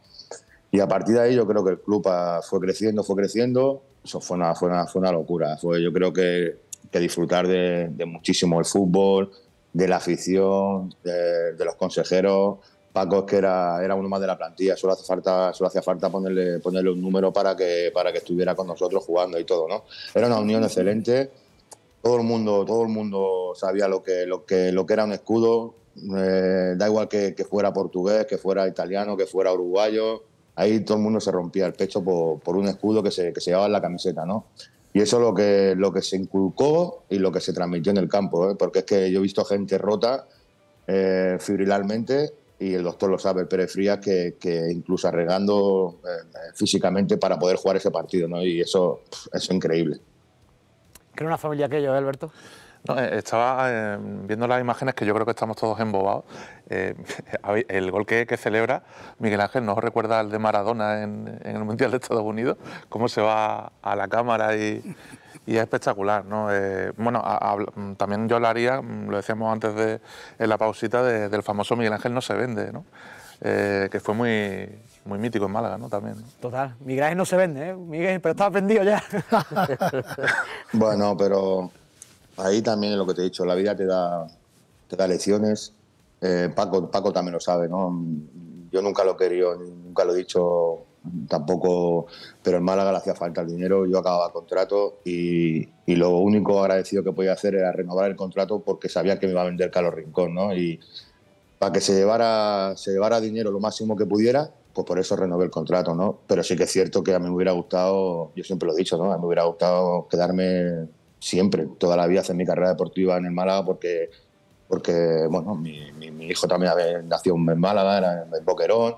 Y a partir de ahí yo creo que el club fue creciendo, fue creciendo. Eso fue una, fue una, locura. Fue, yo creo que, disfrutar de, de muchísimo el fútbol, de la afición, de, los consejeros. Paco es que era, era uno más de la plantilla, solo, hace falta, solo hacía falta ponerle, ponerle un número para que, para que estuviera con nosotros jugando y todo, ¿no? Era una unión excelente, todo el mundo, todo el mundo sabía lo que, lo que, lo que era un escudo, eh, da igual que, fuera portugués, que fuera italiano, que fuera uruguayo, ahí todo el mundo se rompía el pecho por, un escudo que se, que se llevaba en la camiseta, ¿no? Y eso es lo que, lo que se inculcó y lo que se transmitió en el campo, ¿eh? porque es que yo he visto gente rota eh, y el doctor lo sabe, Pérez Frías, que, incluso arreglando eh, físicamente para poder jugar ese partido, ¿no? Y eso es increíble. creo una familia aquello, ¿eh, Alberto? No, eh, estaba eh, viendo las imágenes que yo creo que estamos todos embobados. Eh, el gol que, celebra Miguel Ángel nos recuerda el de Maradona en, el Mundial de Estados Unidos, cómo se va a la cámara y, es espectacular. ¿no? bueno, mm, también yo hablaría, mm, lo decíamos antes de, en la pausita, del famoso Miguel Ángel no se vende, ¿no? que fue muy, muy mítico en Málaga, ¿no? También. Total. Miguel Ángel no se vende, ¿eh? Miguel, pero estaba vendido ya. bueno, pero ahí también es lo que te he dicho, la vida te da, te da lecciones. Eh, Paco, Paco también lo sabe, ¿no? Yo nunca lo he querido, nunca lo he dicho tampoco, pero en Málaga le hacía falta el dinero, yo acababa contrato y, y, lo único agradecido que podía hacer era renovar el contrato porque sabía que me iba a vender Carlos Rincón, ¿no? Y para que se llevara, se llevara dinero lo máximo que pudiera, pues por eso renové el contrato, ¿no? Pero sí que es cierto que a mí me hubiera gustado, yo siempre lo he dicho, ¿no? A mí me hubiera gustado quedarme siempre, toda la vida hacer mi carrera deportiva en el Málaga porque, porque bueno, mi, hijo también nació en Málaga, era en Boquerón,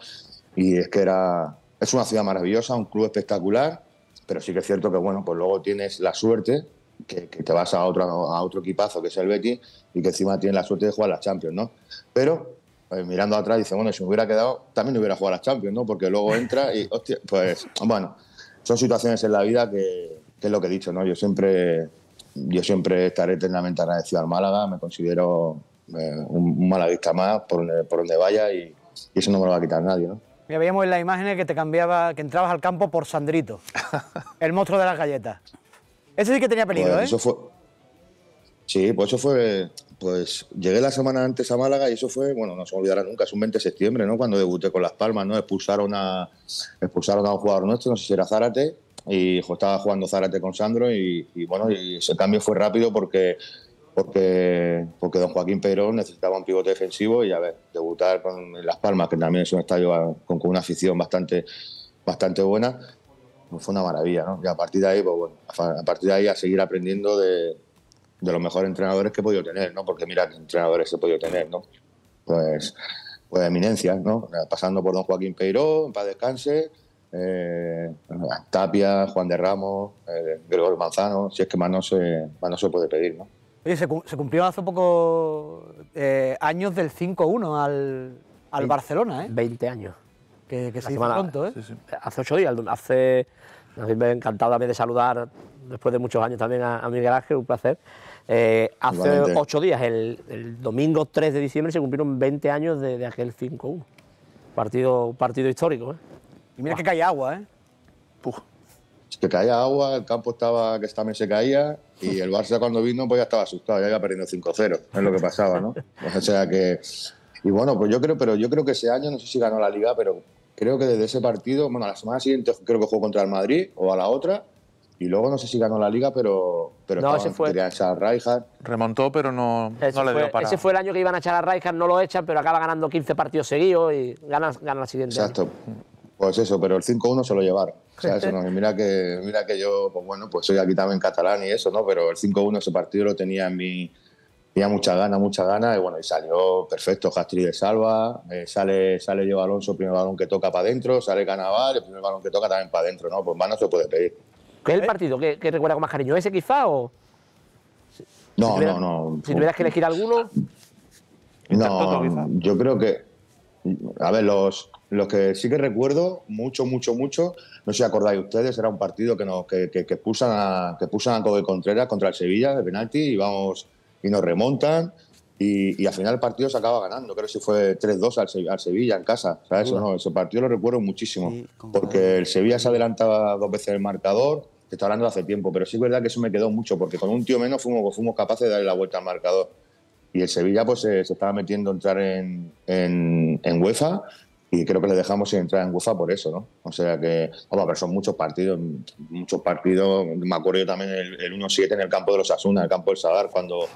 y es que era, es una ciudad maravillosa, un club espectacular, pero sí que es cierto que, bueno, pues luego tienes la suerte que, te vas a otro, a otro equipazo que es el Betis y que encima tienes la suerte de jugar las Champions, ¿no? Pero eh, mirando atrás dice, bueno, si me hubiera quedado, también hubiera jugado a las Champions, ¿no? Porque luego entra y, hostia, pues, bueno, son situaciones en la vida que, que es lo que he dicho, ¿no? Yo siempre yo siempre estaré eternamente agradecido al Málaga, me considero eh, un malaguista más por donde, vaya y, eso no me lo va a quitar nadie. ¿no? Ya veíamos en las imágenes que te cambiaba, que entrabas al campo por Sandrito, el monstruo de las galletas. Ese sí que tenía peligro, pues ¿eh? Eso Sí, pues eso fue. Pues llegué la semana antes a Málaga y eso fue, bueno, no se me olvidará nunca, es un 20 de septiembre, ¿no? Cuando debuté con Las Palmas, ¿no? Expulsaron a, expulsaron a un jugador nuestro, no sé si era Zárate, y estaba jugando Zárate con Sandro y, bueno, y ese cambio fue rápido porque porque, porque don Joaquín Perón necesitaba un pivote defensivo y a ver, debutar con Las Palmas, que también es un estadio con, una afición bastante, bastante buena, pues fue una maravilla, ¿no? Y a partir de ahí, pues a partir de ahí a seguir aprendiendo de, de los mejores entrenadores que he podido tener, ¿no? Porque mira qué entrenadores he podido tener, ¿no? Pues, pues eminencias, ¿no? Pasando por don Joaquín Peiró, en paz descanse, eh, Tapia, Juan de Ramos, eh, Gregorio Manzano, si es que más no se, no se puede pedir, ¿no? Oye, se, cumplió hace poco eh, años del 5-1 al, Barcelona, ¿eh? 20 años. Que, que se pronto, ¿eh? Hace ocho días, hace... A mí me encantado también de saludar, después de muchos años también, a, Miguel Ángel, un placer. Eh, hace ocho días, el, domingo 3 de diciembre, se cumplieron 20 años de, de aquel 5-1. Partido, partido histórico, ¿eh? Y mira que cae agua, ¿eh? Puf. Que caía agua, el campo estaba que también se caía y el Barça cuando vino pues ya estaba asustado, ya iba perdiendo 5-0, es lo que pasaba, ¿no? o sea que y bueno, pues yo creo, pero yo creo que ese año no sé si ganó la liga, pero creo que desde ese partido, bueno, la semana siguiente creo que jugó contra el Madrid o a la otra y luego no sé si ganó la liga, pero pero no, fue. echar a Remontó, pero no, le fue, dio para. Ese fue el año que iban a echar a Rijkaard, no lo echan, pero acaba ganando 15 partidos seguidos y gana, la siguiente. Exacto. Pues eso, pero el 5-1 se lo llevaron. mira, que, mira que yo, pues bueno, pues soy aquí también catalán y eso, ¿no? Pero el 5-1 ese partido lo tenía en mi... Tenía mucha gana, mucha gana, y bueno, y salió perfecto. Castri de salva, eh, sale, sale Lleva Alonso, primer balón que toca para adentro, sale Canavar, el primer balón que toca también para adentro, ¿no? Pues más no se puede pedir. ¿Qué es el partido que, recuerda con más cariño? ¿Ese quizá o...? no, no, no. Si tuvieras que elegir alguno... No, yo creo que a ver, los, los que sí que recuerdo mucho, mucho, mucho, no sé si acordáis ustedes, era un partido que, nos, que, que, pusan a, que pusan a Kobe Contreras contra el Sevilla de penalti y, vamos, y nos remontan. Y, y, al final el partido se acaba ganando. Creo que fue 3-2 al, Sevilla en casa. ¿sabes? no, ese partido lo recuerdo muchísimo. porque el Sevilla se adelantaba dos veces el marcador. Te está hablando hace tiempo, pero sí es verdad que eso me quedó mucho, porque con un tío menos fuimos, fuimos capaces de darle la vuelta al marcador. Y el Sevilla pues eh, se, estaba metiendo a entrar en, en, UEFA y creo que le dejamos sin entrar en UEFA por eso, ¿no? O sea que, a ver, son muchos partidos, muchos partidos. Me acuerdo también el, el 1-7 en el campo de los Asuna, en el campo del Sadar, cuando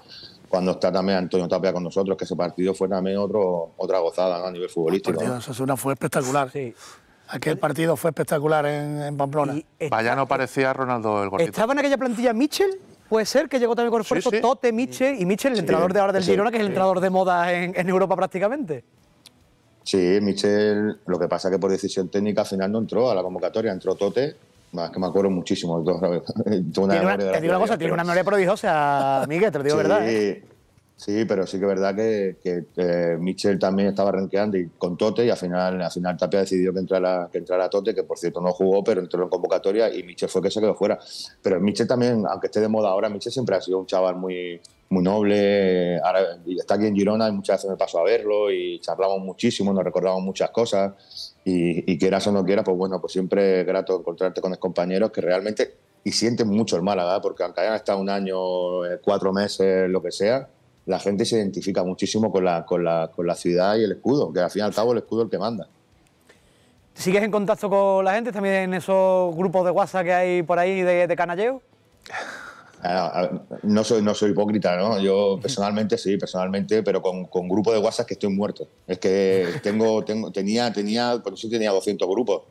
cuando está también Antonio Tapia con nosotros, que ese partido fue también otro, otra gozada a nivel futbolístico. El partido Asunas fue espectacular. Sí. Aquel partido fue espectacular en, Pamplona. Vaya no parecía Ronaldo el gordito. ¿Estaba en aquella plantilla Mitchell? puede ser que llegó también con esfuerzo sí, Tote, Michel y Michel, el entrenador de ahora del Girona, que es el entrenador de moda en, Europa prácticamente. Sí, Michel, lo que pasa es que por decisión técnica al final no entró a la convocatoria, entró Tote, Es que me acuerdo muchísimo. Dos, una, una, te digo una cosa, tiene una memoria prodigiosa, Miguel, te lo digo verdad. Sí. ¿eh? Sí, pero sí que es verdad que, que, Michel también estaba renqueando y con Tote y al final, al final Tapia decidió que entrara, que entrara Tote, que por cierto no jugó, pero entró en convocatoria y Michel fue que se quedó fuera. Pero Michel también, aunque esté de moda ahora, Michel siempre ha sido un chaval muy, muy noble. Ahora está aquí en Girona y muchas veces me paso a verlo y charlamos muchísimo, nos recordamos muchas cosas y, y quieras o no quieras, pues bueno, pues siempre es grato encontrarte con los compañeros que realmente y sienten mucho el Málaga, ¿eh? porque aunque hayan estado un año, eh, cuatro meses, lo que sea, la gente se identifica muchísimo con la, con la, con la ciudad y el escudo, que al fin y al cabo el escudo es el que manda. ¿Sigues en contacto con la gente también en esos grupos de WhatsApp que hay por ahí de, de canalleo? No, soy, no soy hipócrita, ¿no? Yo personalmente sí, personalmente, pero con, con grupos de WhatsApp que estoy muerto. Es que tengo, tengo tenía, tenía, por eso tenía 200 grupos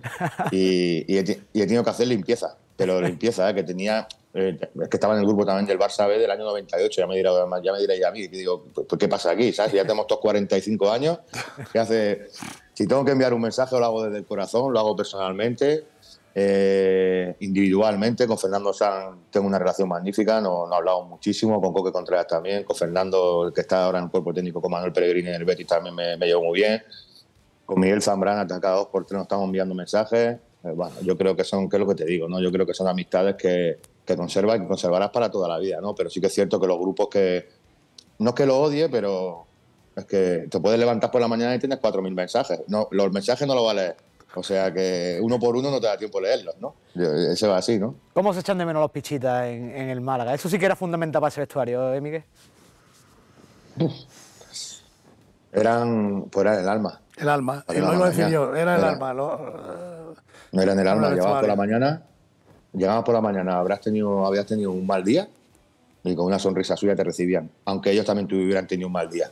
y, he, tenido que hacer limpieza, pero limpieza, ¿eh? que tenía, eh, que estaba en el grupo también del Barça B del año 98, ya me dirá, ya me diréis a mí, y digo, pues, pues, ¿qué pasa aquí? ¿Sabes? ya tenemos todos 45 años, hace? Si tengo que enviar un mensaje, lo hago desde el corazón, lo hago personalmente, eh, individualmente. Con Fernando San tengo una relación magnífica, nos no hablamos muchísimo, con Coque Contreras también, con Fernando, el que está ahora en el cuerpo técnico, con Manuel Peregrini en el Betis también me, llevo muy bien. Con Miguel Zambrana, cada dos por tres nos estamos enviando mensajes. Eh, bueno, yo creo que son, ¿qué es lo que te digo? no Yo creo que son amistades que, que conserva y que conservarás para toda la vida, ¿no? Pero sí que es cierto que los grupos que. No es que lo odie, pero es que te puedes levantar por la mañana y tienes 4.000 mensajes. No, los mensajes no los va a leer. O sea que uno por uno no te da tiempo a leerlos, ¿no? Ese va así, ¿no? ¿Cómo se echan de menos los pichitas en, el Málaga? Eso sí que era fundamental para ese vestuario, ¿eh, Miguel? Eran, pues eran el alma. El alma, el lo era el alma. no eran el alma, llevaban por la mañana llegabas por la mañana, habrás tenido, habías tenido un mal día y con una sonrisa suya te recibían, aunque ellos también hubieran tenido un mal día,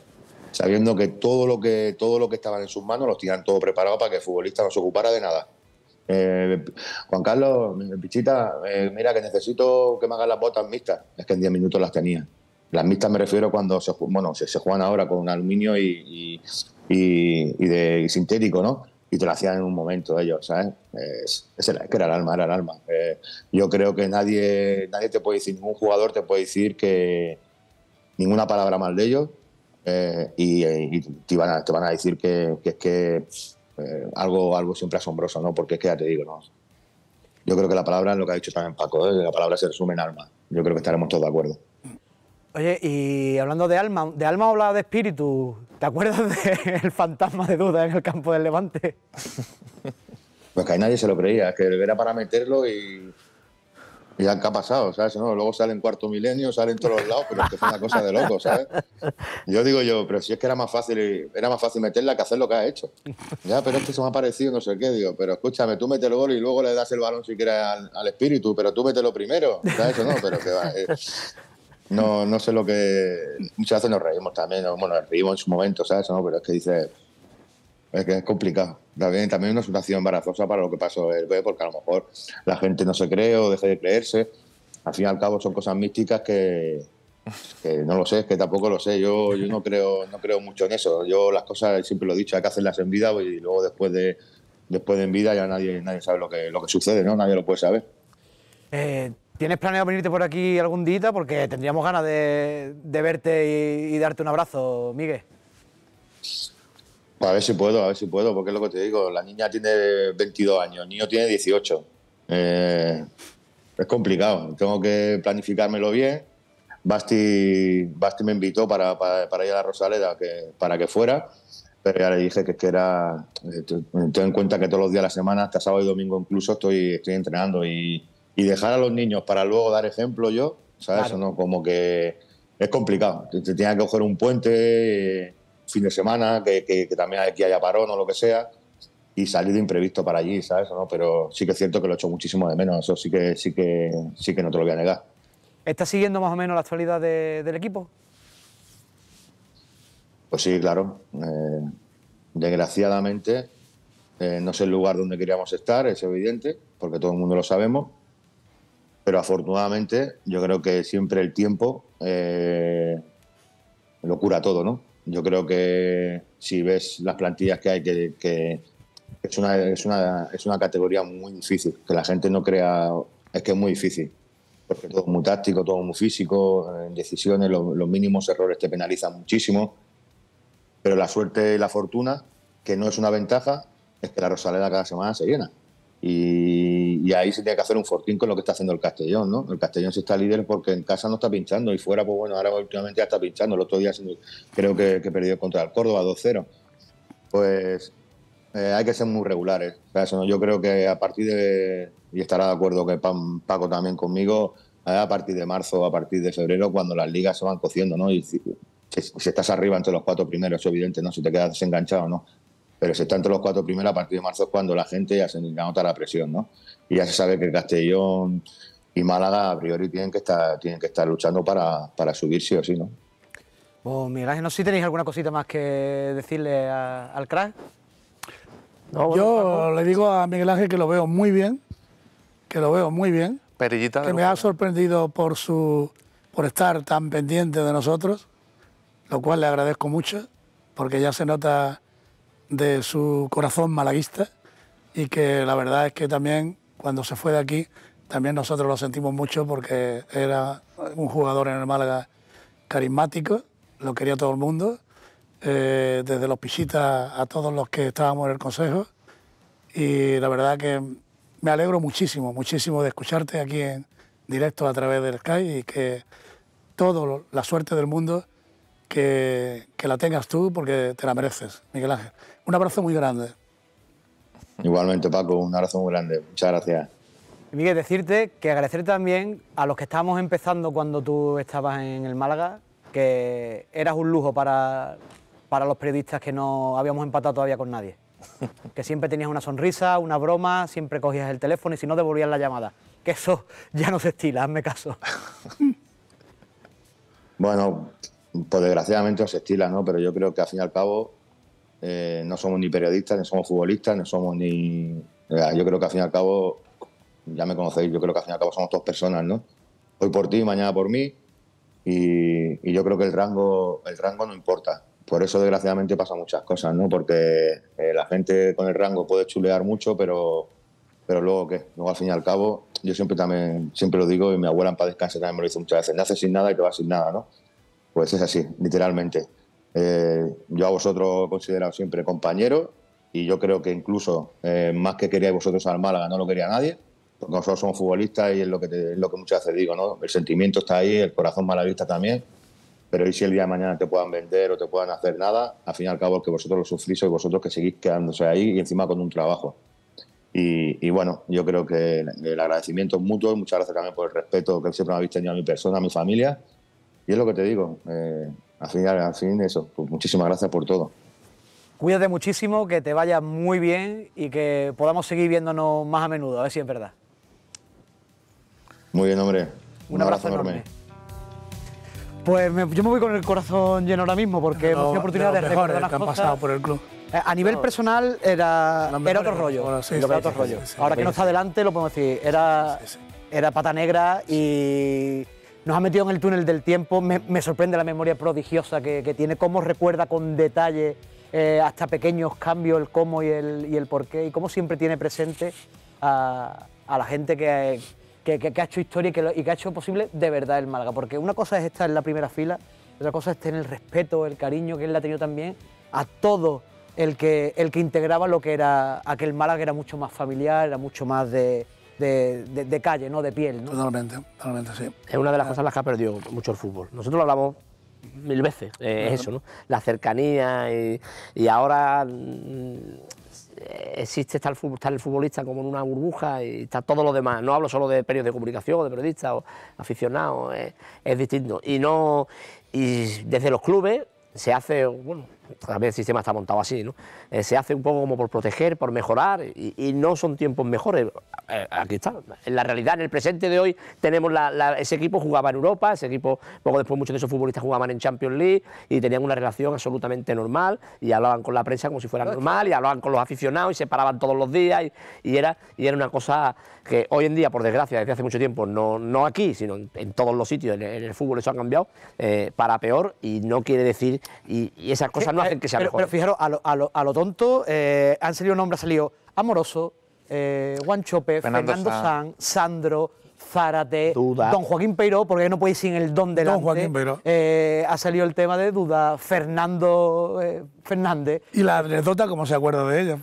sabiendo que todo lo que todo lo que estaban en sus manos los tenían todo preparado para que el futbolista no se ocupara de nada. Eh, Juan Carlos, pichita, eh, mira que necesito que me hagan las botas mixtas. Es que en 10 minutos las tenía. Las mixtas me refiero cuando se, bueno, se, juegan ahora con aluminio y, y, de, sintético, ¿no? y te lo hacían en un momento ellos, ¿sabes? Es, es, que era el alma, era el alma. Eh, yo creo que nadie, nadie te puede decir, ningún jugador te puede decir que ninguna palabra mal de ellos eh, y, te, van a, te, van a, decir que, es que eh, algo, algo siempre asombroso, ¿no? Porque es que ya te digo, ¿no? Yo creo que la palabra, lo que ha dicho también Paco, la palabra se resume en alma. Yo creo que estaremos todos de acuerdo. Oye, y hablando de alma, de alma hablaba de espíritu. ¿Te acuerdas del fantasma de duda en el campo del Levante? Pues que ahí nadie se lo creía, que era para meterlo y, y ya ha pasado, ¿sabes? No, luego salen cuarto milenio, salen todos los lados, pero es que fue una cosa de loco, ¿sabes? Yo digo yo, pero si es que era más fácil, era más fácil meterla que hacer lo que ha hecho. Ya, pero esto se me ha parecido no sé qué, digo, pero escúchame, tú mete el gol y luego le das el balón si quieres al, espíritu, pero tú mételo primero, ¿sabes? No, pero que va. Eh. No, no sé lo que. Muchas veces nos reímos también, bueno, reímos en su momento, ¿sabes? Pero es que dice. Es que es complicado. También, también una situación embarazosa para lo que pasó el B, porque a lo mejor la gente no se cree o deja de creerse. Al fin y al cabo son cosas místicas que, no lo sé, es que tampoco lo sé. Yo, yo no creo, no creo mucho en eso. Yo las cosas siempre lo he dicho, hay que hacerlas en vida pues, y luego después de, después de en vida ya nadie, nadie sabe lo que, lo que sucede, ¿no? Nadie lo puede saber. Eh, ¿Tienes planeado venirte por aquí algún día? Porque tendríamos ganas de, verte y, darte un abrazo, Miguel. A ver si puedo, a ver si puedo, porque es lo que te digo, la niña tiene 22 años, el niño tiene 18. Eh, es complicado, tengo que planificármelo bien. Basti, Basti me invitó para, para, ir a la Rosaleda para que fuera, pero ya le dije que, que era, eh, ten en cuenta que todos los días de la semana, hasta sábado y domingo incluso, estoy, estoy entrenando y, y dejar a los niños para luego dar ejemplo yo, ¿sabes? eso No, como que es complicado. Te, te tienes que coger un puente, eh, fin de semana, que, que, que, también aquí haya parón o lo que sea, y salir de imprevisto para allí, ¿sabes? No, pero sí que es cierto que lo echo muchísimo de menos, eso sí que, sí que, sí que no te lo voy a negar. ¿Estás siguiendo más o menos la actualidad del equipo? Pues sí, claro. Eh, desgraciadamente, eh, no es el lugar donde queríamos estar, es evidente, porque todo el mundo lo sabemos pero afortunadamente yo creo que siempre el tiempo eh, lo cura todo, ¿no? Yo creo que si ves las plantillas que hay, que, es, una, es, una, es una categoría muy difícil, que la gente no crea, es que es muy difícil, porque todo es muy táctico, todo es muy físico, en decisiones los, los mínimos errores te penalizan muchísimo, pero la suerte y la fortuna, que no es una ventaja, es que la Rosaleda cada semana se llena. Y y, ahí se tiene que hacer un fortín con lo que está haciendo el Castellón, ¿no? El Castellón sí está líder porque en casa no está pinchando y fuera, pues bueno, ahora últimamente ya está pinchando. El otro día creo que, que perdió contra el Córdoba 2-0. Pues eh, hay que ser muy regulares. Yo creo que a partir de, y estará de acuerdo que Paco también conmigo, eh, a partir de marzo, a partir de febrero, cuando las ligas se van cociendo, ¿no? Y si, estás arriba entre los cuatro primeros, es evidente, ¿no? Si te quedas enganchado, ¿no? pero si están entre los cuatro primeros, a partir de marzo es cuando la gente ya se nota la presión, ¿no? Y ya se sabe que Castellón y Málaga a priori tienen que estar, tienen que estar luchando para, para o sí, ¿no? Pues Miguel Ángel, no sé si tenéis alguna cosita más que decirle al crack. Yo le digo a Miguel Ángel que lo veo muy bien, que lo veo muy bien. que me ha sorprendido por su por estar tan pendiente de nosotros, lo cual le agradezco mucho, porque ya se nota de su corazón malaguista y que la verdad es que también cuando se fue de aquí, también nosotros lo sentimos mucho porque era un jugador en el Málaga carismático, lo quería todo el mundo, eh, desde los pisitas a todos los que estábamos en el Consejo y la verdad que me alegro muchísimo, muchísimo de escucharte aquí en directo a través del Sky y que toda la suerte del mundo que, que la tengas tú porque te la mereces, Miguel Ángel. Un abrazo muy grande. Igualmente, Paco, un abrazo muy grande. Muchas gracias. Miguel, decirte que agradecer también a los que estábamos empezando cuando tú estabas en el Málaga, que eras un lujo para, para los periodistas que no habíamos empatado todavía con nadie. Que siempre tenías una sonrisa, una broma, siempre cogías el teléfono y si no devolvías la llamada. Que eso ya no se estila, hazme caso. Bueno, pues desgraciadamente se estila, ¿no? Pero yo creo que al fin y al cabo eh, no somos ni periodistas, ni somos futbolistas, no somos ni. yo creo que al fin y al cabo, ya me conocéis, yo creo que al fin y al cabo somos dos personas, ¿no? Hoy por ti, mañana por mí, y, yo creo que el rango, el rango no importa. Por eso, desgraciadamente, pasa muchas cosas, ¿no? Porque eh, la gente con el rango puede chulear mucho, pero, pero luego, ¿qué? Luego, al fin y al cabo, yo siempre también siempre lo digo, y mi abuela en paz descanse también me lo dice muchas veces: naces sin nada y te vas sin nada, ¿no? Pues es así, literalmente. Eh, yo a vosotros he considerado siempre compañero y yo creo que incluso eh, más que queríais vosotros al Málaga no lo quería nadie, porque nosotros somos futbolistas y es lo que, lo que muchas veces digo, ¿no? El sentimiento está ahí, el corazón malavista también, pero y si el día de mañana te puedan vender o te puedan hacer nada, al fin y al cabo es que vosotros lo sufrís y vosotros que seguís quedándose ahí y encima con un trabajo. Y, bueno, yo creo que el agradecimiento mutuo, muchas gracias también por el respeto que siempre me habéis tenido a mi persona, a mi familia. Y es lo que te digo, eh, al fin, al fin eso, pues muchísimas gracias por todo. Cuídate muchísimo, que te vaya muy bien y que podamos seguir viéndonos más a menudo, a ver si es verdad. Muy bien, hombre. Un, abrazo, enorme. Pues yo me voy con el corazón lleno ahora mismo porque no, oportunidad de, recordar las que han pasado por el club. Eh, a nivel personal era, otro rollo. Ahora, ahora que no está adelante lo podemos decir. Era, era pata negra y nos ha metido en el túnel del tiempo. Me, sorprende la memoria prodigiosa que, tiene, cómo recuerda con detalle eh, hasta pequeños cambios, el cómo y el, y por qué, y cómo siempre tiene presente a, la gente que, ha hecho historia y que, ha hecho posible de verdad el Málaga. Porque una cosa es estar en la primera fila, otra cosa es tener el respeto, el cariño que él ha tenido también a todo el que, el que integraba lo que era aquel Málaga, que era mucho más familiar, era mucho más de de, calle, no de piel. Totalmente, totalmente, sí. Es una de las cosas las que ha perdido mucho el fútbol. Nosotros lo hablamos mil veces, eh, eso, ¿no? La cercanía y, y ahora mm, existe, estar el, futbolista como en una burbuja y está todo lo demás. No hablo solo de periodos de comunicación, ...o de periodistas o aficionados, es, eh, es distinto. Y, no, y desde los clubes se hace, bueno, también el sistema está montado así, ¿no? Eh, se hace un poco como por proteger, por mejorar, y, no son tiempos mejores. Eh, aquí está, en la realidad, en el presente de hoy, tenemos ese equipo jugaba en Europa, ese equipo, poco después muchos de esos futbolistas jugaban en Champions League y tenían una relación absolutamente normal, y hablaban con la prensa como si fuera normal, y hablaban con los aficionados y se paraban todos los días, y era, y era una cosa que hoy en día, por desgracia, desde hace mucho tiempo, no, no aquí, sino en, todos los sitios, en, el fútbol eso ha cambiado eh, para peor y no quiere decir, y, esas cosas no eh, hacen que sea mejor. Pero fijaros, a lo, tonto, eh, han salido nombres, ha salido Amoroso, Juan Chope, Fernando, San, Sandro, Zárate, Don Joaquín Peiró, porque no podéis sin el don delante. Don Joaquín ha salido el tema de Duda, Fernando Fernández. Y la anécdota, como se acuerda de ella?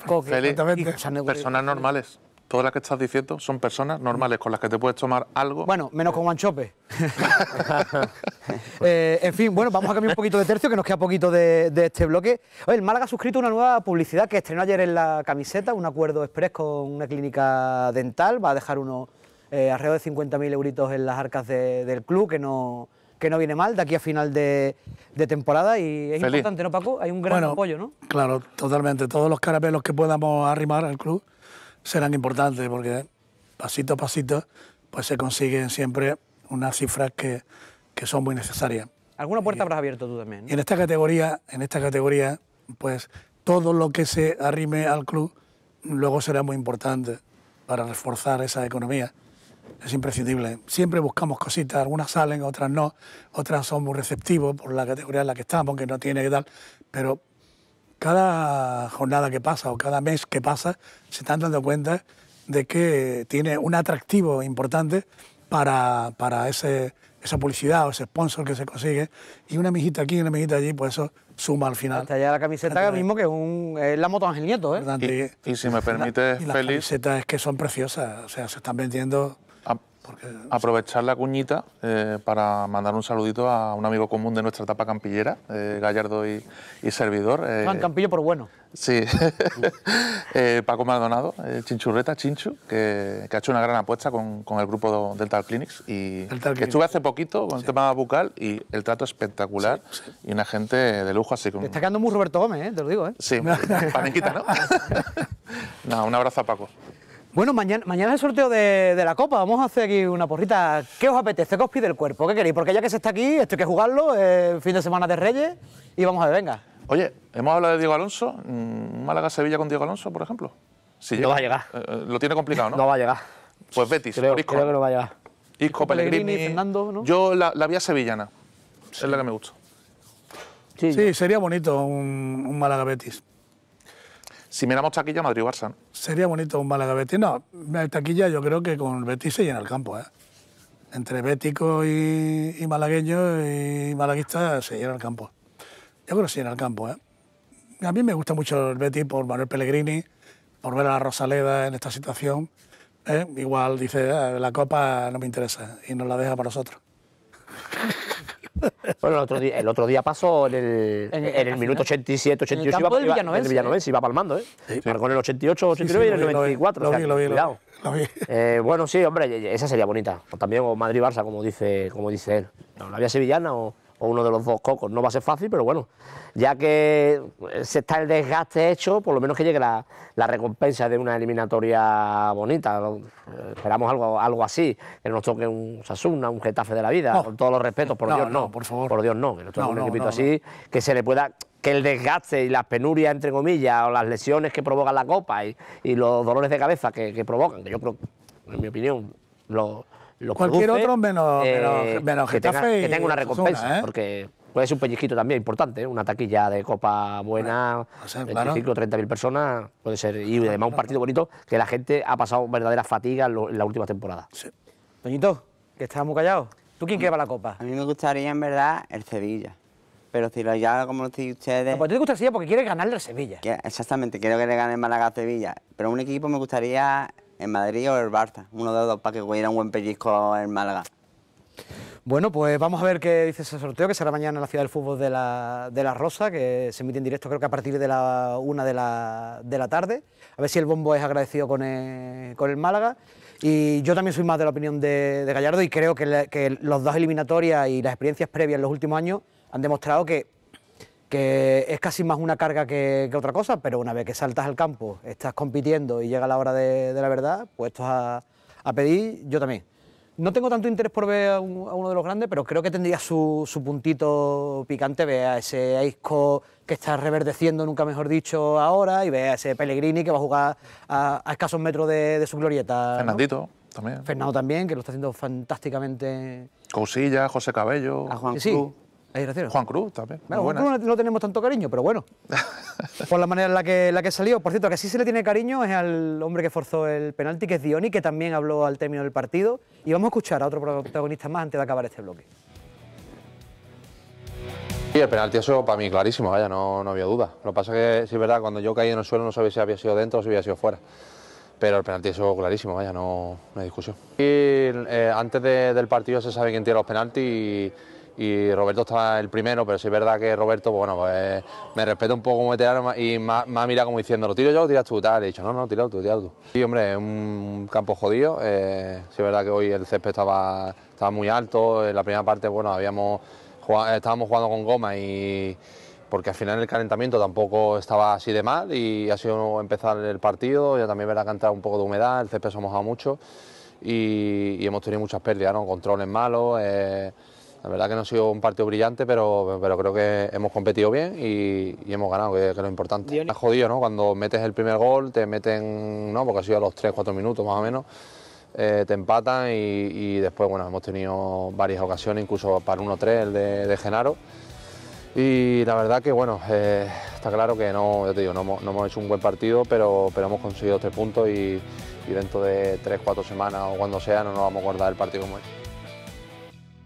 Personas normales todas las que estás diciendo son personas normales con las que te puedes tomar algo. Bueno, menos con Guanchope. Eh, en fin, bueno, vamos a cambiar un poquito de tercio, que nos queda poquito de, este bloque. Oye, el Málaga ha suscrito una nueva publicidad que estrenó ayer en la camiseta, un acuerdo express con una clínica dental, va a dejar unos eh, alrededor de 50.000 euritos en las arcas del club, que no que no viene mal de aquí a final de, temporada y es importante, ¿no, Paco? Hay un gran apoyo, ¿no? Claro, totalmente. Todos los carapelos que podamos arrimar al club serán importantes porque pasito a pasito pues se consiguen siempre unas cifras que, son muy necesarias. ¿Alguna puerta habrás abierto tú también? en esta categoría, en esta categoría, pues todo lo que se arrime al club luego será muy importante para reforzar esa economía. Es imprescindible. Siempre buscamos cositas, algunas salen, otras no, otras son muy receptivos por la categoría en la que estamos, que no tiene que tal, pero cada jornada que pasa o cada mes que pasa se están dando cuenta de que tiene un atractivo importante para, para ese, esa publicidad o ese sponsor que se consigue y una mijita aquí y una mijita allí, pues eso suma al final. Está allá la camiseta ahora mismo que es, un, es la moto Ángel Nieto, ¿eh? Y, si me permite, Las camisetas es que son preciosas, o sea, se están vendiendo Aprovechar la cuñita eh, para mandar un saludito a un amigo común de nuestra etapa campillera, eh, Gallardo y, servidor. Eh, Campillo por bueno. Sí, eh, Paco Maldonado, Chinchurreta, Chinchu, que, ha hecho una gran apuesta con, el grupo del Tal Clinics y que estuve hace poquito con el tema bucal y el trato espectacular y una gente de lujo así como... está muy Roberto Gómez, te lo digo. Sí, Paniquita, ¿no? no, un abrazo a Paco. Bueno, mañana, es el sorteo de, la Copa, vamos a hacer aquí una porrita. ¿Qué os apetece? ¿Qué os pide el cuerpo? ¿Qué queréis? Porque ya que se está aquí, esto hay que jugarlo, eh, fin de semana de Reyes, y vamos a ver, venga. Oye, hemos hablado de Diego Alonso, mm, Málaga-Sevilla con Diego Alonso, por ejemplo. Si no va a llegar. Eh, eh, lo tiene complicado, ¿no? no va a llegar. Pues Betis, creo, que no va a llegar. Isco, Pellegrini, Fernando, Yo la, vía sevillana, es la que me gusta. Sí, sería bonito un Málaga-Betis si miramos taquilla, Madrid-Barça. Sería bonito un Málaga-Betis. No, taquilla yo creo que con Betis se llena el campo. ¿eh? Entre bético y, malagueño y malaguista se llena el campo. Yo creo que se llena el campo. ¿eh? A mí me gusta mucho el Betis por Manuel Pellegrini, por ver a la Rosaleda en esta situación. ¿eh? Igual dice, ah, la copa no me interesa y nos la deja para nosotros. Bueno, el otro día, el otro día pasó en el, en, el, minuto 87, 88. En el campo iba, del iba, Villanovense. iba palmando, ¿eh? Sí. Marcó en el 88, 89 y en el 94. Lo vi, lo vi, lo vi, Eh, bueno, sí, hombre, esa sería bonita. O pues también o Madrid-Barça, como dice, como él. la vía sevillana o o uno de los dos cocos. No va a ser fácil, pero bueno, ya que se está el desgaste hecho, por lo menos que llegue la, recompensa de una eliminatoria bonita. Esperamos algo, algo así, que nos toque un Sasuna, un Getafe de la vida, con todos los respetos, por Dios no, por favor. Por Dios no, que nos toque un equipito así, que se le pueda que el desgaste y las penurias, entre comillas, o las lesiones que provoca la copa y, los dolores de cabeza que, que provocan, que yo creo, en mi opinión, lo, Cualquier otro menos, eh, que, tenga, que, tenga, una ¿eh? recompensa, porque puede ser un pellizquito también importante, ¿eh? una taquilla de copa buena, o sea, 25 personas, puede ser. Y además un partido bonito que la gente ha pasado verdadera fatiga en, la última temporada. Sí. que estás muy callado. ¿Tú quién lleva la copa? A mí me gustaría, en verdad, el Sevilla. Pero si lo ya como lo dicen ustedes... pues te gusta Sevilla porque quiere ganarle al Sevilla. exactamente, quiero que le gane Málaga a Sevilla. Pero un equipo me gustaría ...en Madrid o el Barça. Uno de los dos para que hubiera un buen pellizco en Málaga. Bueno, pues vamos a ver qué dice ese sorteo, que será mañana en la Ciudad del Fútbol de la, Rosa, que se emite en directo creo que a partir de la una de la, tarde. A ver si el bombo es agradecido con el, Málaga. Y yo también soy más de la opinión de, Gallardo y creo que, que, los dos eliminatorias y las experiencias previas en los últimos años han demostrado que que es casi más una carga que, otra cosa, pero una vez que saltas al campo, estás compitiendo y llega la hora de, la verdad, puestos a, a pedir, yo también. No tengo tanto interés por ver a, uno de los grandes, pero creo que tendría su, puntito picante, ver a ese Aisco que está reverdeciendo, nunca mejor dicho, ahora, y ver a ese Pellegrini que va a jugar a, escasos metros de, su glorieta. Fernandito. También. Fernando también, que lo está haciendo fantásticamente. Cosilla, José Cabello. A Juan Cruz. Juan Cruz también. Juan Cruz no, tenemos tanto cariño, pero bueno. por la manera en la que, la que salió. Por cierto, que sí se le tiene cariño es al hombre que forzó el penalti, que es Dioni, que también habló al término del partido. Y vamos a escuchar a otro protagonista más antes de acabar este bloque. Y el penalti, eso para mí clarísimo, vaya, no, había duda. Lo que pasa es que, si es verdad, cuando yo caí en el suelo no sabía si había sido dentro o si había sido fuera. Pero el penalti eso clarísimo, vaya, no, no hay discusión. Y eh, antes del partido se sabe quién tira los penalti y Roberto estaba el primero, pero sí es verdad que Roberto, pues, bueno, pues me respeta un poco como veterano y me ha mirado como diciendo, lo tiro yo, o tiras tú, tal, he dicho, no, no, tira tú, tira tú. Y hombre, es un campo jodido, eh, sí es verdad que hoy el césped estaba, estaba muy alto, en la primera parte, bueno, habíamos estábamos jugando con goma y porque al final el calentamiento tampoco estaba así de mal y ha sido empezar el partido, ya también verá que ha entrado un poco de humedad, el césped se ha mojado mucho y, hemos tenido muchas pérdidas, ¿no? controles malos. Eh, la verdad que no ha sido un partido brillante, pero, pero creo que hemos competido bien y, hemos ganado, que, es lo importante. Ha jodido, ¿no? Cuando metes el primer gol, te meten, ¿no? Porque ha sido a los 3-4 minutos más o menos. Eh, te empatan y, después, bueno, hemos tenido varias ocasiones, incluso para 1-3 el de, Genaro. Y la verdad que, bueno, eh, está claro que no, te digo, no, hemos hecho un buen partido, pero, pero hemos conseguido tres puntos y, dentro de 3-4 semanas o cuando sea no nos vamos a guardar el partido como es".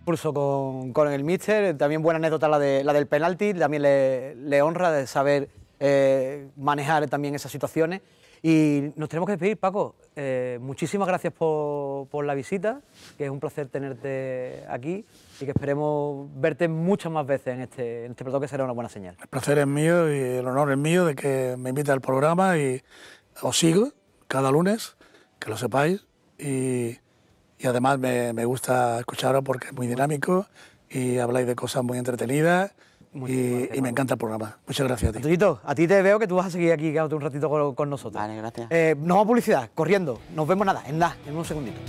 Incluso con, con el míster. También buena anécdota la, de, la del penalti, también le, le honra de saber eh, manejar también esas situaciones. Y nos tenemos que despedir, Paco. Eh, muchísimas gracias por, la visita, que es un placer tenerte aquí y que esperemos verte muchas más veces en este, en este que será una buena señal. El placer es mío y el honor es mío de que me invite al programa y os sigo cada lunes, que lo sepáis. Y y además me, me gusta escucharos porque es muy dinámico y habláis de cosas muy entretenidas. y, me encanta el programa. Muchas gracias a ti. a ti te veo que tú vas a seguir aquí un ratito con, nosotros. Vale, gracias. Eh, no a publicidad, corriendo. Nos vemos nada, en nada, en un segundito.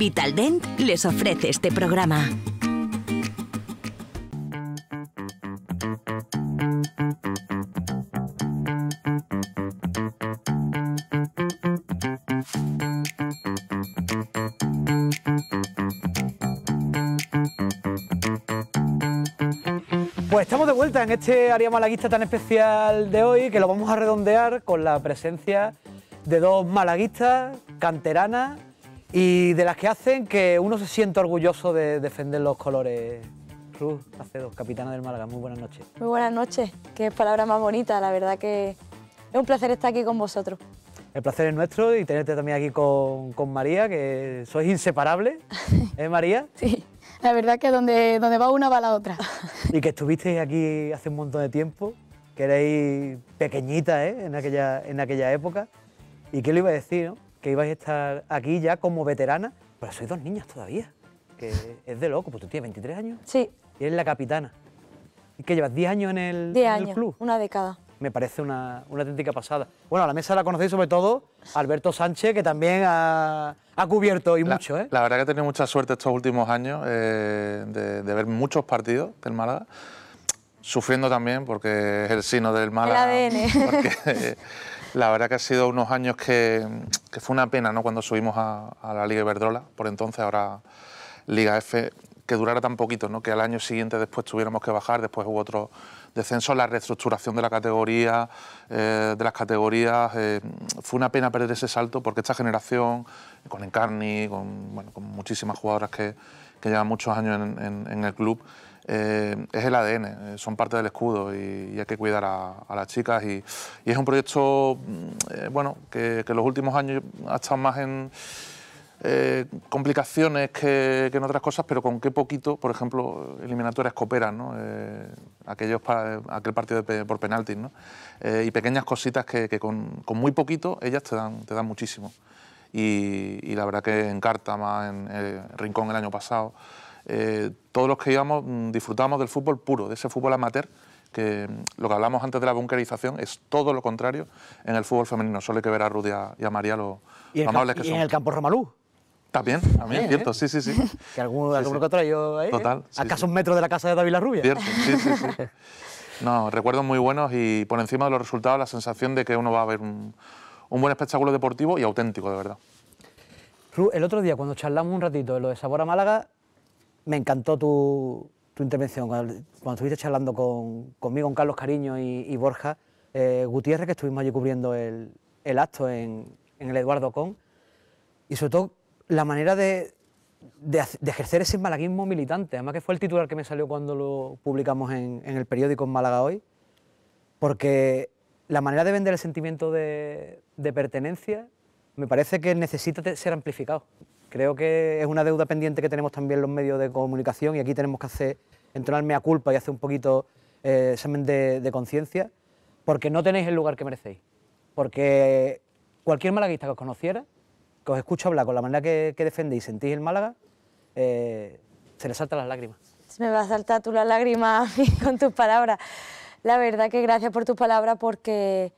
Vitaldent les ofrece este programa. Pues estamos de vuelta en este área malaguista tan especial de hoy que lo vamos a redondear con la presencia de dos malaguistas, canteranas y de las que hacen que uno se sienta orgulloso de defender los colores. Cruz Macedo, capitana del Málaga, muy buenas noches. Muy buenas noches, qué palabra más bonita, la verdad que es un placer estar aquí con vosotros. El placer es nuestro y tenerte también aquí con, María, que sois inseparables, ¿eh María? Sí, la verdad que donde, donde va una va la otra. y que estuvisteis aquí hace un montón de tiempo, que erais pequeñita ¿eh? en, aquella, en aquella época, y qué le iba a decir, ¿no? que ibais a estar aquí ya como veterana, pero sois dos niñas todavía, que es de loco, pues tú tienes 23 años. Sí. Y eres la capitana. ¿Y que llevas 10 años en el, 10 años, una década. Me parece una, una, auténtica pasada. Bueno, a la mesa la conocéis sobre todo Alberto Sánchez, que también ha, cubierto y mucho. ¿eh? La verdad que he tenido mucha suerte estos últimos años eh, de, ver muchos partidos del Málaga sufriendo también porque es el sino del Málaga. La verdad que ha sido unos años que, fue una pena, ¿no? Cuando subimos a, la Liga Iberdrola, por entonces, ahora Liga F, que durara tan poquito, ¿no? Que al año siguiente después tuviéramos que bajar, después hubo otro descenso, la reestructuración de la categoría, eh, de las categorías. Eh, fue una pena perder ese salto porque esta generación, con Encarni, con, con muchísimas jugadoras que, llevan muchos años en el club, eh, es el ADN, eh, son parte del escudo y, hay que cuidar a, las chicas. Y, es un proyecto mm, eh, bueno, que, en los últimos años ha estado más en complicaciones que, en otras cosas, pero con qué poquito, por ejemplo, eliminatorias cooperan, ¿no? aquellos para, aquel partido por penaltis, ¿no? y pequeñas cositas que, con, muy poquito ellas te dan, muchísimo. Y, la verdad que en más, en, en Rincón el año pasado, eh, todos los que íbamos mm, disfrutábamos del fútbol puro, de ese fútbol amateur que mm, lo que hablamos antes de la bunkerización es todo lo contrario en el fútbol femenino. Solo hay que ver a Rudy y a María lo amables que ¿y en el campo Romalú? También, también, cierto, ¿eh? sí, sí, sí. Que alguno, de que yo ahí, ¿eh? Total, ¿Acaso un metro de la casa de David La Rubia? Cierto, sí, sí, sí. No, recuerdos muy buenos y por encima de los resultados la sensación de que uno va a ver un, un buen espectáculo deportivo y auténtico, de verdad. el otro día cuando charlamos un ratito de lo de Sabor a Málaga, me encantó tu, intervención. Cuando, estuviste charlando con, conmigo, con Carlos Cariño y, Borja eh, Gutiérrez, que estuvimos allí cubriendo el, acto en, el Eduardo Con, y sobre todo la manera de, ejercer ese malaguismo militante, además que fue el titular que me salió cuando lo publicamos en, el periódico en Málaga hoy, porque la manera de vender el sentimiento de pertenencia me parece que necesita ser amplificado. Creo que es una deuda pendiente que tenemos también los medios de comunicación y aquí tenemos que hacer, entonarme a culpa y hacer un poquito eh, examen de, conciencia, porque no tenéis el lugar que merecéis. Porque cualquier malaguista que os conociera, que os escucha hablar con la manera que, defendéis y sentís el Málaga, eh, se le saltan las lágrimas. Se me va a saltar tú las mí con tus palabras. La verdad que gracias por tus palabras porque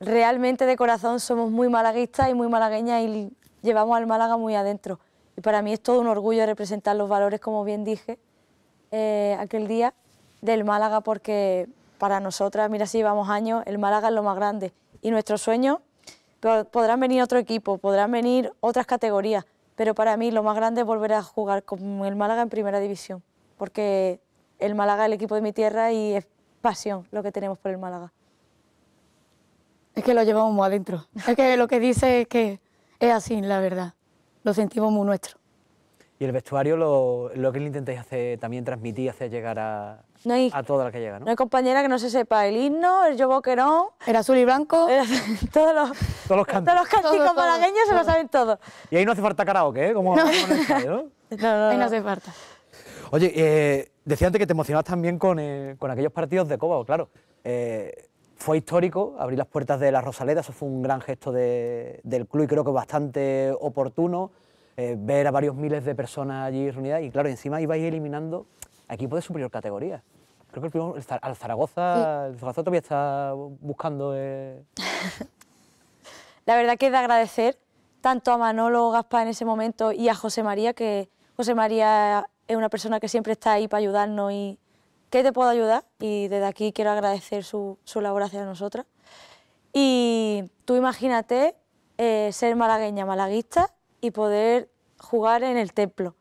realmente de corazón somos muy malaguistas y muy malagueñas y llevamos al Málaga muy adentro. Y para mí es todo un orgullo representar los valores, como bien dije, eh, aquel día del Málaga, porque para nosotras, mira si llevamos años, el Málaga es lo más grande. Y nuestro sueño, podrán venir otro equipo, podrán venir otras categorías, pero para mí lo más grande es volver a jugar con el Málaga en primera división, porque el Málaga es el equipo de mi tierra y es pasión lo que tenemos por el Málaga. Es que lo llevamos muy adentro. Es que lo que dice es que es así, la verdad. Lo sentimos muy nuestro. Y el vestuario lo, que le intentáis hacer, también transmitir, hacer llegar a, a toda la que llega, ¿no? No hay compañera que no se sepa el himno, el yo boquerón... El azul y blanco... todos los, todos los cánticos. Todos los cánticos malagueños se lo saben todos. Y ahí no hace falta karaoke, ¿eh? Como no. Ahí, ¿no? no, ahí no hace falta. Oye, eh, decía antes que te emocionabas también con, eh, con aquellos partidos de Cobao, claro. Eh, fue histórico, abrir las puertas de la Rosaleda, eso fue un gran gesto del club y creo que bastante oportuno, eh, ver a varios miles de personas allí reunidas y claro, encima ibais eliminando equipos de superior categoría. Creo que el, primero, Zaragoza, el Zaragoza todavía está buscando... Eh. la verdad que es de agradecer tanto a Manolo Gaspa en ese momento y a José María, que José María es una persona que siempre está ahí para ayudarnos y, ¿Qué te puedo ayudar? Y desde aquí quiero agradecer su, su labor hacia nosotras. Y tú imagínate eh, ser malagueña, malaguista y poder jugar en el templo.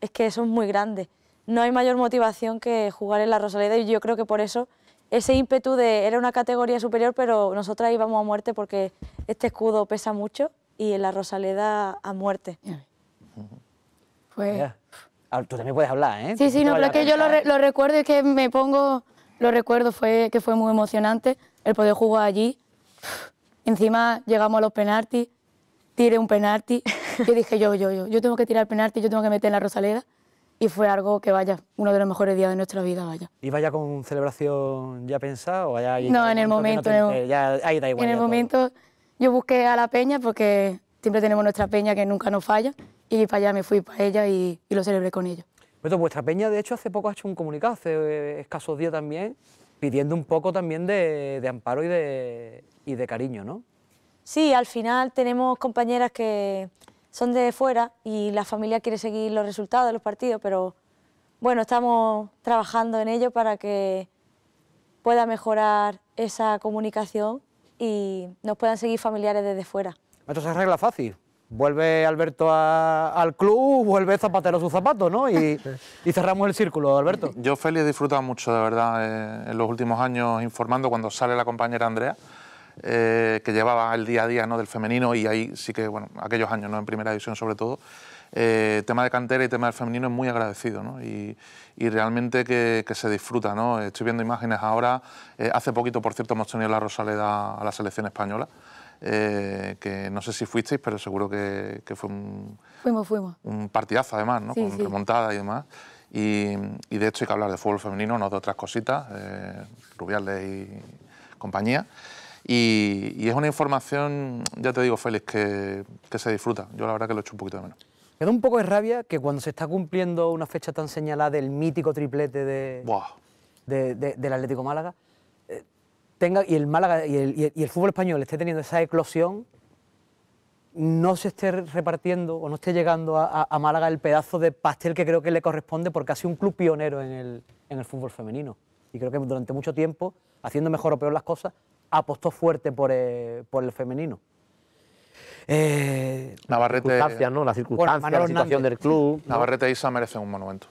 Es que eso es muy grande. No hay mayor motivación que jugar en la Rosaleda y yo creo que por eso ese ímpetu de era una categoría superior, pero nosotras íbamos a muerte porque este escudo pesa mucho y en la Rosaleda a muerte. Pues Ah, tú también puedes hablar, ¿eh? Sí, sí, no, pero es que yo lo, recuerdo es que me pongo... Lo recuerdo, fue que fue muy emocionante el poder jugar allí. Encima llegamos a los penaltis, tiré un penalti. y dije, yo, yo, yo, yo tengo que tirar el penalti, yo tengo que meter en la Rosaleda. Y fue algo que, vaya, uno de los mejores días de nuestra vida, vaya. ¿Y vaya con celebración ya pensada o allá...? No, en el momento... en el, eh, ya, ahí da igual en el momento yo busqué a la peña porque siempre tenemos nuestra peña que nunca nos falla y para allá me fui para ella y, lo celebré con ellos. Pero vuestra peña de hecho hace poco ha hecho un comunicado, hace eh, escasos días también, pidiendo un poco también de, amparo y de, y de cariño, ¿no? Sí, al final tenemos compañeras que son de fuera y la familia quiere seguir los resultados de los partidos, pero bueno, estamos trabajando en ello para que pueda mejorar esa comunicación y nos puedan seguir familiares desde fuera. Esto se arregla fácil. Vuelve Alberto al club, vuelve Zapatero a sus zapatos, ¿no? Y, cerramos el círculo, Alberto. Yo, Feli, he disfrutado mucho, de verdad, eh, en los últimos años informando cuando sale la compañera Andrea. Eh, que llevaba el día a día ¿no? del femenino y ahí sí que, bueno, aquellos años, ¿no? en primera división sobre todo, eh, tema de cantera y tema del femenino es muy agradecido ¿no? y, realmente que, se disfruta. ¿no? Estoy viendo imágenes ahora, hace poquito por cierto hemos tenido la Rosaleda a la selección española. Eh, que no sé si fuisteis, pero seguro que, fue un, un partidazo además, ¿no? con remontada y demás. Y, de hecho hay que hablar de fútbol femenino, no de otras cositas, eh, Rubiales y compañía. Y, es una información, ya te digo, Félix, que, se disfruta. Yo la verdad que lo echo un poquito de menos. Me da un poco de rabia que cuando se está cumpliendo una fecha tan señalada del mítico triplete de, del Atlético Málaga, y el Málaga y el, y el, fútbol español esté teniendo esa eclosión, no se esté repartiendo o no esté llegando a, Málaga el pedazo de pastel que creo que le corresponde porque ha sido un club pionero en el, fútbol femenino. Y creo que durante mucho tiempo, haciendo mejor o peor las cosas, apostó fuerte por, eh, el femenino. Eh, Navarrete, circunstancias, La circunstancia, la situación del club. Navarrete y Isa merecen un monumento.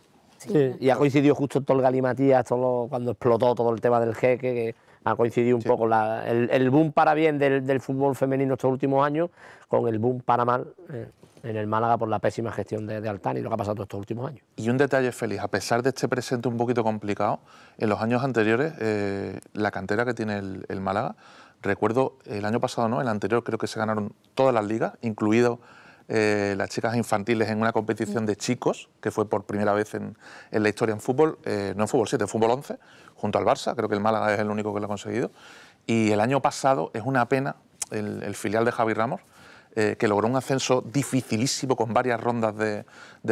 Y ha coincidido justo Tolga el Matías cuando explotó todo el tema del jeque. Que, ha coincidido un poco el, boom para bien del, fútbol femenino estos últimos años con el boom para mal eh, en el Málaga por la pésima gestión de, de y lo que ha pasado estos últimos años. Y un detalle feliz, a pesar de este presente un poquito complicado, en los años anteriores eh, la cantera que tiene el, Málaga, recuerdo el año pasado, no, el anterior creo que se ganaron todas las ligas, incluido eh, las chicas infantiles en una competición de chicos, que fue por primera vez en, la historia en fútbol, no en fútbol 7, en fútbol 11, junto al Barça, creo que el Málaga es el único que lo ha conseguido. Y el año pasado es una pena el, filial de Javi Ramos, eh, que logró un ascenso dificilísimo con varias rondas de,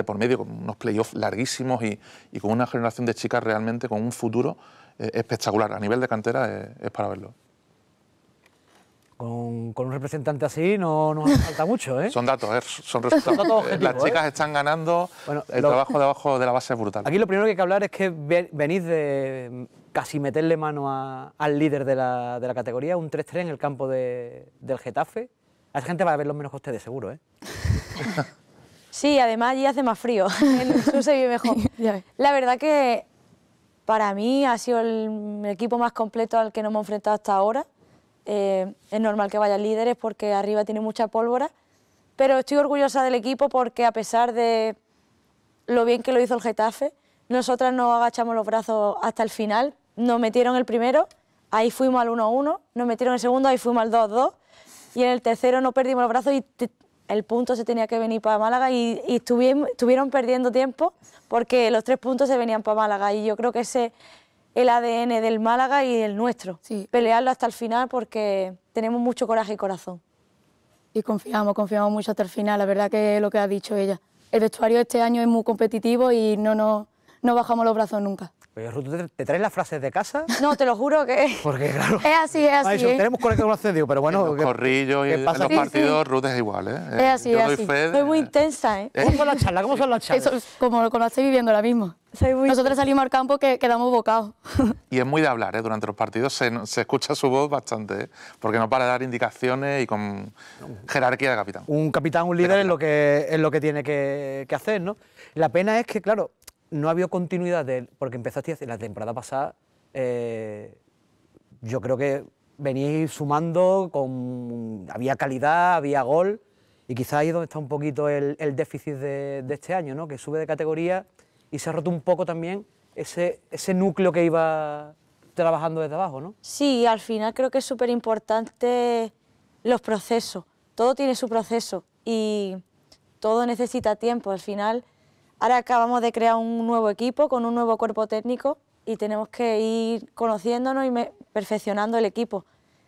por medio, con unos playoffs larguísimos y, con una generación de chicas realmente con un futuro eh, espectacular. A nivel de cantera eh, es para verlo. Con, un representante así no nos falta mucho. ¿eh? Son datos, eh, son resultados. Las ¿eh? chicas están ganando, el trabajo de abajo de la base es brutal. Aquí lo primero que hay que hablar es que venís de casi meterle mano al líder de la, categoría, un 3-3 en el campo del Getafe. A esa gente va a los menos costes ustedes, seguro. ¿eh? sí, además allí hace más frío, en el sur se vive mejor. la verdad que para mí ha sido el equipo más completo al que nos hemos enfrentado hasta ahora eh, es normal que vayan líderes porque arriba tiene mucha pólvora, pero estoy orgullosa del equipo porque a pesar de lo bien que lo hizo el Getafe, nosotras no agachamos los brazos hasta el final, nos metieron el primero, ahí fuimos al 1-1, nos metieron el segundo, ahí fuimos al 2-2 y en el tercero no perdimos los brazos y el punto se tenía que venir para Málaga y, estuvieron perdiendo tiempo porque los tres puntos se venían para Málaga y yo creo que ese el ADN del Málaga y el nuestro. Pelearlo hasta el final porque tenemos mucho coraje y corazón. Y confiamos, confiamos mucho hasta el final, la verdad que es lo que ha dicho ella. El vestuario este año es muy competitivo y no, no, no bajamos los brazos nunca. Pero Ruth, te, traes las frases de casa? No, te lo juro que... Porque claro... Es así, es así. Tenemos eso, ¿eh? Tenemos digo, pero bueno... En los corrillos y en los partidos, Ruth es igual, ¿eh? Es así, es así. Estoy Soy muy intensa, ¿eh? ¿Cómo son las charlas? ¿Cómo son las charlas? Eso, como, como estoy viviendo ahora mismo. Nosotros salimos al campo que quedamos bocados. Y es muy de hablar, ¿eh? Durante los partidos se, se escucha su voz bastante, ¿eh? Porque no para dar indicaciones y con jerarquía de capitán. Un capitán, un líder es lo que, es lo que tiene que, que hacer, ¿no? La pena es que, claro, no ha habido continuidad de, porque empezaste la temporada pasada, eh, yo creo que veníais sumando, con, había calidad, había gol, y quizá ahí es donde está un poquito el, déficit de, este año, ¿no? que sube de categoría y se ha roto un poco también ese, ese núcleo que iba trabajando desde abajo. ¿no? Sí, al final creo que es súper importante los procesos, todo tiene su proceso y todo necesita tiempo, al final Ahora acabamos de crear un nuevo equipo con un nuevo cuerpo técnico y tenemos que ir conociéndonos y perfeccionando el equipo.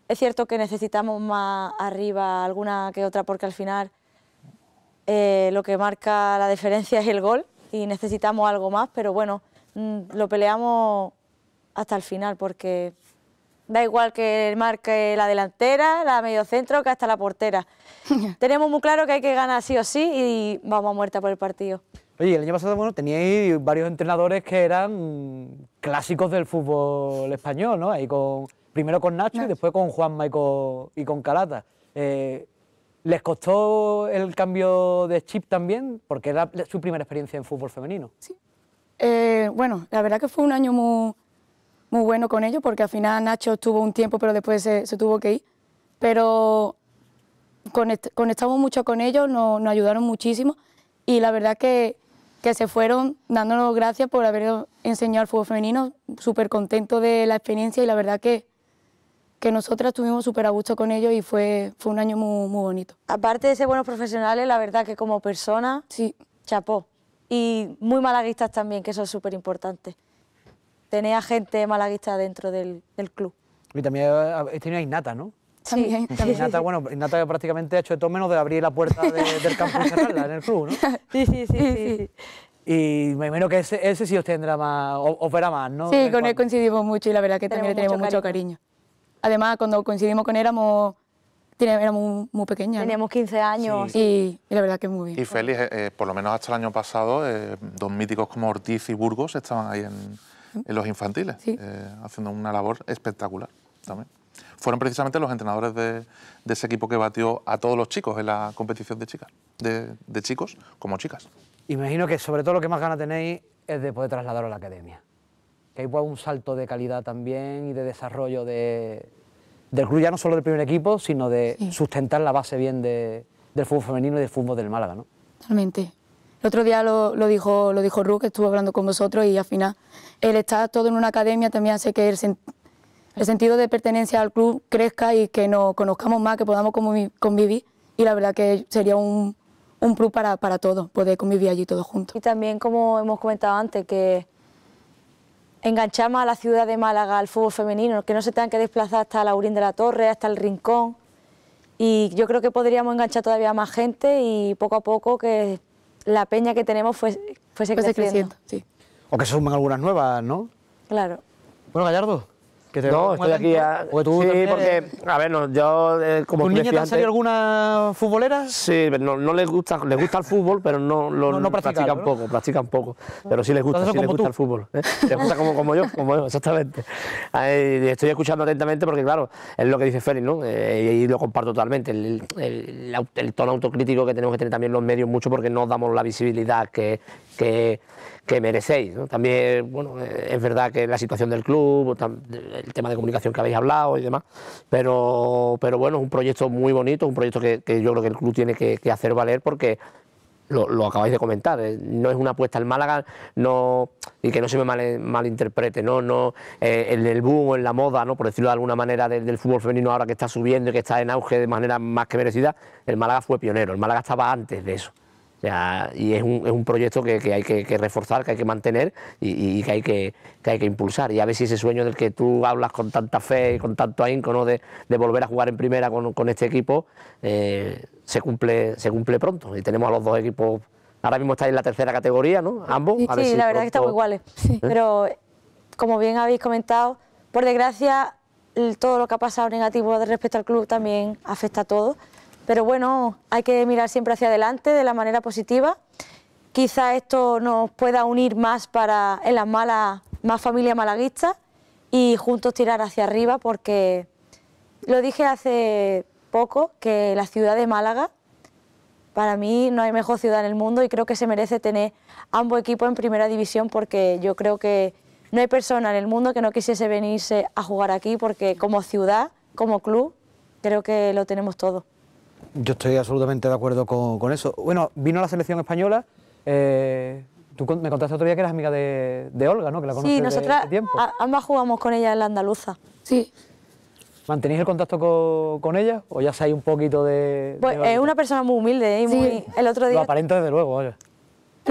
Es cierto que necesitamos más arriba alguna que otra porque al final eh, lo que marca la diferencia es el gol y necesitamos algo más, pero bueno, mm, lo peleamos hasta el final porque da igual que marque la delantera, la medio centro que hasta la portera. Tenemos muy claro que hay que ganar sí o sí y vamos a muerta por el partido. Oye, el año pasado, bueno, teníais varios entrenadores que eran clásicos del fútbol español, ¿no? Ahí con, primero con Nacho, y después con Juanma y con, y con Calata. Eh, ¿Les costó el cambio de chip también? Porque era su primera experiencia en fútbol femenino. Sí. Eh, bueno, la verdad que fue un año muy, muy bueno con ellos, porque al final Nacho estuvo un tiempo, pero después se, tuvo que ir. Pero conectamos mucho con ellos, nos ayudaron muchísimo y la verdad que que se fueron dándonos gracias por haber enseñado el fútbol femenino, súper contento de la experiencia y la verdad que, que nosotras tuvimos súper a gusto con ellos y fue, fue un año muy, bonito. Aparte de ser buenos profesionales, la verdad que como persona sí. chapó. Y muy malaguistas también, que eso es súper importante. Tener a gente malaguista dentro del, club. Y también eh, tenía una innata, ¿no? también. Sí. prácticamente ha hecho de todo menos de abrir la puerta del campo y cerrarla en el club, ¿no? sí, sí. sí. Y me que ese, ese sí os tendrá más, os, verá más, ¿no? Sí, con él coincidimos mucho y la verdad que también le tenemos mucho cariño. Además, cuando coincidimos con él éramos, éramos muy, pequeñas. Teníamos 15 años. Y, la verdad que muy bien. Y Félix, eh, eh, por lo menos hasta el año pasado, eh, dos míticos como Ortiz y Burgos estaban ahí en, ¿Mm? los infantiles, haciendo una labor espectacular también fueron precisamente los entrenadores de, ese equipo que batió a todos los chicos en la competición de chicas, de, chicos como chicas. Imagino que sobre todo lo que más ganas tenéis es de poder trasladarlo a la academia. Que hay un salto de calidad también y de desarrollo de, del club, ya no solo del primer equipo, sino de sustentar la base bien del fútbol femenino y del fútbol del Málaga, ¿no? Totalmente. El otro día lo, dijo, lo dijo Ru, que estuvo hablando con vosotros y al final él está todo en una academia, también hace que él se, el sentido de pertenencia al club crezca y que nos conozcamos más, que podamos convivir. Y la verdad que sería un, un plus para, para todos, poder convivir allí todos juntos. Y también, como hemos comentado antes, que enganchamos a la ciudad de Málaga al fútbol femenino, que no se tengan que desplazar hasta la Urín de la Torre, hasta el Rincón. Y yo creo que podríamos enganchar todavía más gente y poco a poco que la peña que tenemos fuese, fuese, creciendo. sí. O que se sumen algunas nuevas, ¿no? Claro. Bueno, Gallardo, no, estoy aquí. A... sí, porque, a ver, no, yo. Eh, como te han salido alguna futbolera? Sí, no, no les gusta, les gusta el fútbol, pero no no, practican poco, practican poco. Pero sí les gusta, sí les gusta el fútbol. ¿eh? Les gusta como, yo, como yo, exactamente. estoy escuchando atentamente porque, claro, es lo que dice Félix, ¿no? Eh, y lo comparto totalmente. El, tono autocrítico que tenemos que tener también los medios mucho porque no damos la visibilidad que que merecéis. También, bueno, eh, es verdad que la situación del club, el tema de comunicación que habéis hablado y demás, pero, pero bueno, es un proyecto muy bonito, un proyecto que, yo creo que el club tiene que, hacer valer porque lo, acabáis de comentar, eh, no es una apuesta al Málaga, no, y que no se me malinterprete, no, no, eh, el boom o en la moda, ¿no? por decirlo de alguna manera, del, del, fútbol femenino ahora que está subiendo y que está en auge de manera más que merecida, el Málaga fue pionero, el Málaga estaba antes de eso y es un, es un proyecto que, hay que, reforzar, que hay que mantener y, que, hay que, hay que impulsar. Y a ver si ese sueño del que tú hablas con tanta fe y con tanto ahínco de, volver a jugar en primera con, este equipo eh, se, cumple, se cumple pronto. Y tenemos a los dos equipos, ahora mismo estáis en la tercera categoría, ¿no? Ambos. sí, la verdad que estamos iguales. ¿Eh? Pero como bien habéis comentado, por desgracia todo lo que ha pasado negativo respecto al club también afecta a todos pero bueno, hay que mirar siempre hacia adelante de la manera positiva. Quizá esto nos pueda unir más para en las malas, más familia malaguista y juntos tirar hacia arriba porque lo dije hace poco que la ciudad de Málaga para mí no hay mejor ciudad en el mundo y creo que se merece tener ambos equipos en primera división porque yo creo que no hay persona en el mundo que no quisiese venirse a jugar aquí porque como ciudad, como club, creo que lo tenemos todo. Yo estoy absolutamente de acuerdo con, eso. Bueno, vino la selección española. Eh, tú me contaste otro día que eras amiga de, Olga, ¿no? sí, nosotras ambas jugamos con ella en la andaluza. Sí. ¿Mantenéis el contacto con, ella o ya sabéis un poquito de...? Pues es una persona muy humilde ¿eh? y muy... El otro día... Lo aparenta desde luego, El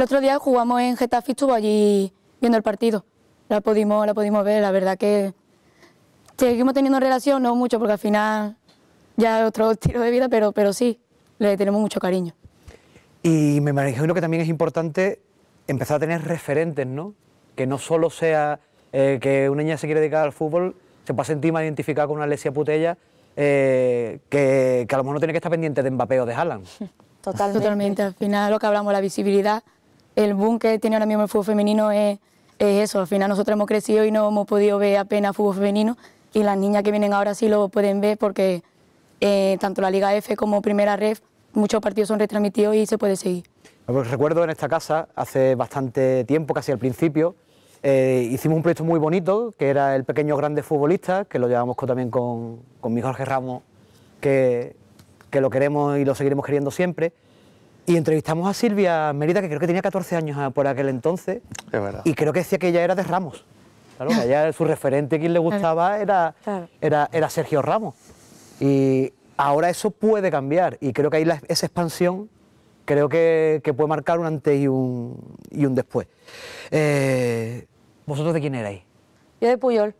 otro día jugamos en Getafe y estuvo allí viendo el partido. La pudimos, la pudimos ver, la verdad que seguimos teniendo relación, no mucho, porque al final ya otro estilo de vida, pero, pero sí, le tenemos mucho cariño. Y me imagino que también es importante empezar a tener referentes, ¿no? Que no solo sea eh, que una niña se quiere dedicar al fútbol, se pueda sentir más identificada con una Alessia Putella, eh, que, a lo mejor no tiene que estar pendiente de Mbappé o de Haaland. Totalmente. Totalmente. Al final lo que hablamos, la visibilidad, el boom que tiene ahora mismo el fútbol femenino es, es eso. Al final nosotros hemos crecido y no hemos podido ver apenas fútbol femenino y las niñas que vienen ahora sí lo pueden ver porque eh, tanto la Liga F como Primera Ref, muchos partidos son retransmitidos y se puede seguir. Ah, pues recuerdo en esta casa, hace bastante tiempo, casi al principio, eh, hicimos un proyecto muy bonito, que era el pequeño grande futbolista, que lo llevamos también con, con, mi Jorge Ramos, que, que lo queremos y lo seguiremos queriendo siempre. Y entrevistamos a Silvia Merida, que creo que tenía 14 años por aquel entonces. Y creo que decía que ella era de Ramos. su referente, quien le gustaba, era, era Sergio Ramos. Y ahora eso puede cambiar y creo que ahí esa expansión creo que, puede marcar un antes y un, y un después. Eh, ¿Vosotros de quién erais? Yo de Puyol.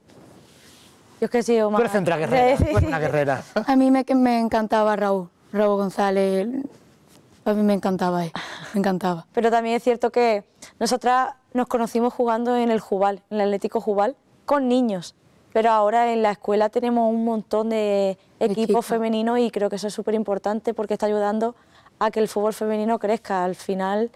Yo es que he sido más... Tú guerrera, A mí me, me encantaba Raúl, Raúl González, a mí me encantaba me encantaba. Pero también es cierto que nosotras nos conocimos jugando en el Jubal, en el Atlético Jubal, con niños pero ahora en la escuela tenemos un montón de equipos femeninos y creo que eso es súper importante porque está ayudando a que el fútbol femenino crezca. Al final,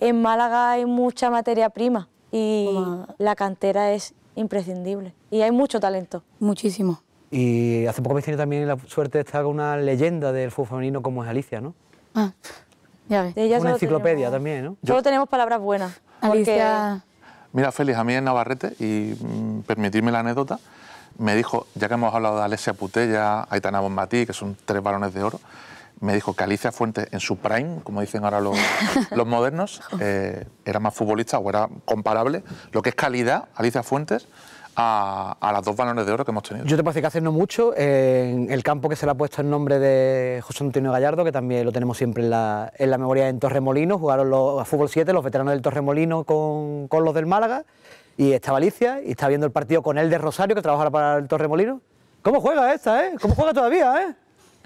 en Málaga hay mucha materia prima y la cantera es imprescindible y hay mucho talento. Muchísimo. Y hace poco me he tenido también la suerte de estar con una leyenda del fútbol femenino como es Alicia, ¿no? Ah, ya ves. una enciclopedia también, ¿no? Solo Yo. tenemos palabras buenas. Alicia... Mira, Félix, a mí en Navarrete, y mm, permitirme la anécdota, me dijo, ya que hemos hablado de Alessia Putella, Aitana Bonmatí, que son tres varones de oro, me dijo que Alicia Fuentes en su prime, como dicen ahora los, modernos, eh, era más futbolista o era comparable. Lo que es calidad, Alicia Fuentes, a, las dos balones de oro que hemos tenido. Yo te parece que hace no mucho, en el campo que se le ha puesto en nombre de José Antonio Gallardo, que también lo tenemos siempre en la, memoria en Torremolino, jugaron los, a Fútbol 7 los veteranos del Torremolino con, con los del Málaga, y está Alicia, y está viendo el partido con él de Rosario, que trabaja para el Torremolino. ¿Cómo juega esta, eh? ¿Cómo juega todavía, eh?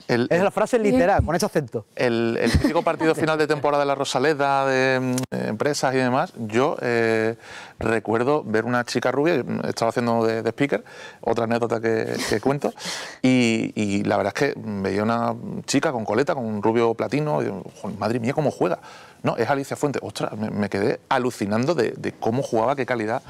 es la frase literal, con ese acento. El, el típico partido final de temporada de la Rosaleda, de, eh, empresas y demás, yo eh, recuerdo ver una chica rubia, mm, estaba haciendo de, speaker, otra anécdota que, cuento, y, la verdad es que veía una chica con coleta, con un rubio platino, y, madre mía, cómo juega. No, es Alicia fuente ostras, me, quedé alucinando de cómo jugaba, qué calidad.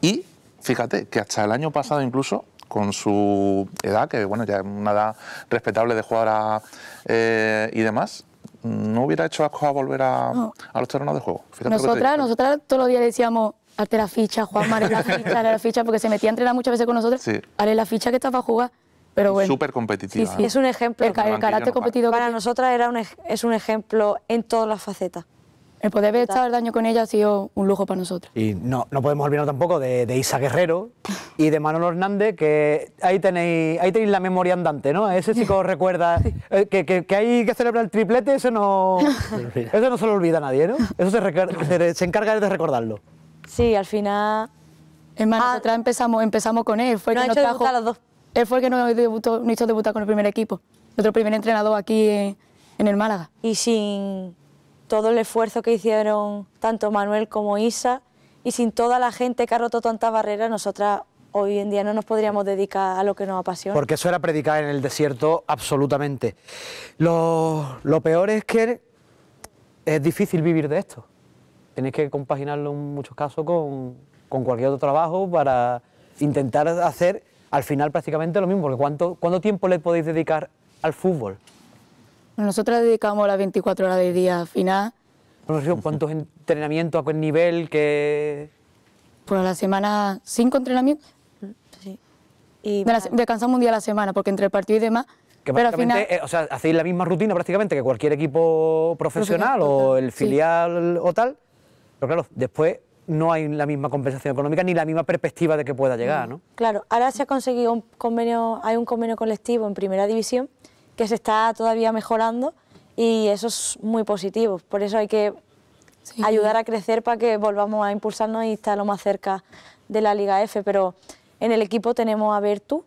Y fíjate que hasta el año pasado incluso con su edad, que bueno, ya es una edad respetable de jugar eh, y demás, no hubiera hecho asco a volver a, los terrenos de juego. nosotras, nosotras todos los días le decíamos, hazte la ficha, Juan, la ficha, la ficha, porque se metía a entrenar muchas veces con nosotros, sí. la ficha que estaba para jugar. Pero bueno. Súper competitiva. Sí, Es un ejemplo. El, carácter competitivo. Para nosotras era un, es un ejemplo en todas las facetas. El poder haber el daño con ella ha sido un lujo para nosotros. Y no, no podemos olvidar tampoco de, Isa Guerrero y de Manolo Hernández, que ahí tenéis, la memoria andante, ¿no? Ese chico recuerda eh, que, hay que celebrar el triplete, eso no, eso no se lo olvida nadie, ¿no? Eso se, encarga de recordarlo. Sí, al final... Es más, ah. empezamos, empezamos con él. Fue no que nos los dos. Él fue el que nos, debutó, hizo debutar con el primer equipo. Nuestro primer entrenador aquí en el Málaga. Y sin todo el esfuerzo que hicieron tanto Manuel como Isa y sin toda la gente que ha roto tantas barreras, nosotras hoy en día no nos podríamos dedicar a lo que nos apasiona. Porque eso era predicar en el desierto absolutamente. Lo, peor es que es difícil vivir de esto. Tenéis que compaginarlo en muchos casos con, cualquier otro trabajo para intentar hacer al final prácticamente lo mismo. Porque ¿cuánto, ¿Cuánto tiempo le podéis dedicar al fútbol? Nosotras dedicamos las 24 horas del día final. ¿Cuántos entrenamientos, a qué nivel, que. Pues a la semana cinco entrenamientos. Sí. Y descansamos un día a la semana, porque entre el partido y demás... Que pero eh, o sea, hacéis la misma rutina prácticamente que cualquier equipo profesional, o el filial o tal, pero claro, después no hay la misma compensación económica ni la misma perspectiva de que pueda llegar, mm. ¿no? Claro, ahora se ha conseguido un convenio, hay un convenio colectivo en primera división que se está todavía mejorando y eso es muy positivo. Por eso hay que ayudar a crecer para que volvamos a impulsarnos y estar lo más cerca de la Liga F. Pero en el equipo tenemos a Bertu,